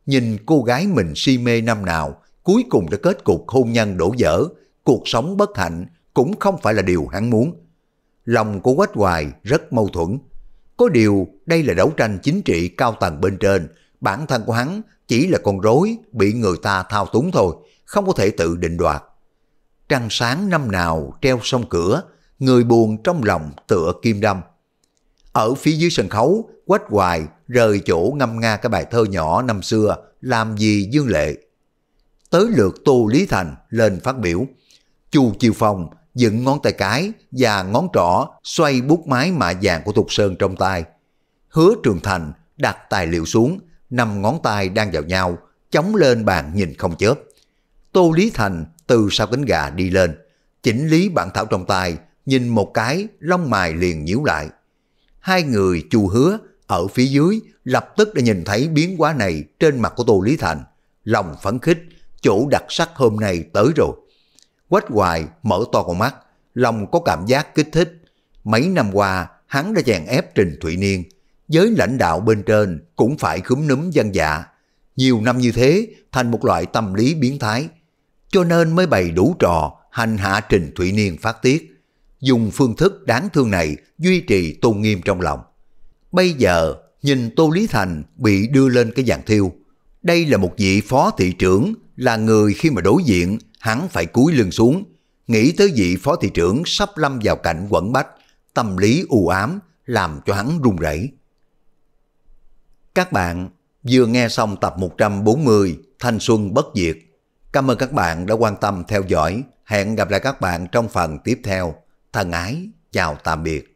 [SPEAKER 1] Nhìn cô gái mình si mê năm nào, cuối cùng đã kết cục hôn nhân đổ vỡ, cuộc sống bất hạnh cũng không phải là điều hắn muốn. Lòng của Quách Hoài rất mâu thuẫn. Có điều đây là đấu tranh chính trị cao tầng bên trên, bản thân của hắn chỉ là con rối bị người ta thao túng thôi, không có thể tự định đoạt. Trăng sáng năm nào treo sông cửa, người buồn trong lòng tựa kim đâm. Ở phía dưới sân khấu, quách hoài rời chỗ ngâm nga cái bài thơ nhỏ năm xưa, làm gì dương lệ. Tới lượt tu Lý Thành lên phát biểu, Chu Chiêu Phong dựng ngón tay cái và ngón trỏ xoay bút máy mạ vàng của Thục Sơn trong tay. Hứa Trường Thành đặt tài liệu xuống, năm ngón tay đang vào nhau, chống lên bàn nhìn không chớp. Tô Lý Thành từ sau cánh gà đi lên, chỉnh lý bản thảo trong tay, nhìn một cái, lông mày liền nhíu lại. Hai người chu hứa ở phía dưới lập tức đã nhìn thấy biến hóa này trên mặt của Tô Lý Thành. Lòng phấn khích, chỗ đặc sắc hôm nay tới rồi. Quách hoài mở to con mắt, lòng có cảm giác kích thích. Mấy năm qua, hắn đã chèn ép Trình Thụy Niên, giới lãnh đạo bên trên cũng phải khúm núm dân dạ. Nhiều năm như thế thành một loại tâm lý biến thái, cho nên mới bày đủ trò hành hạ Trình Thụy Niên phát tiết, dùng phương thức đáng thương này duy trì tôn nghiêm trong lòng. Bây giờ, nhìn Tô Lý Thành bị đưa lên cái giàn thiêu, đây là một vị phó thị trưởng, là người khi mà đối diện, hắn phải cúi lưng xuống, nghĩ tới vị phó thị trưởng sắp lâm vào cảnh quẩn bách, tâm lý u ám, làm cho hắn run rẩy. Các bạn vừa nghe xong tập 140 Thanh Xuân Bất Diệt. Cảm ơn các bạn đã quan tâm theo dõi. Hẹn gặp lại các bạn trong phần tiếp theo. Thân ái, chào tạm biệt.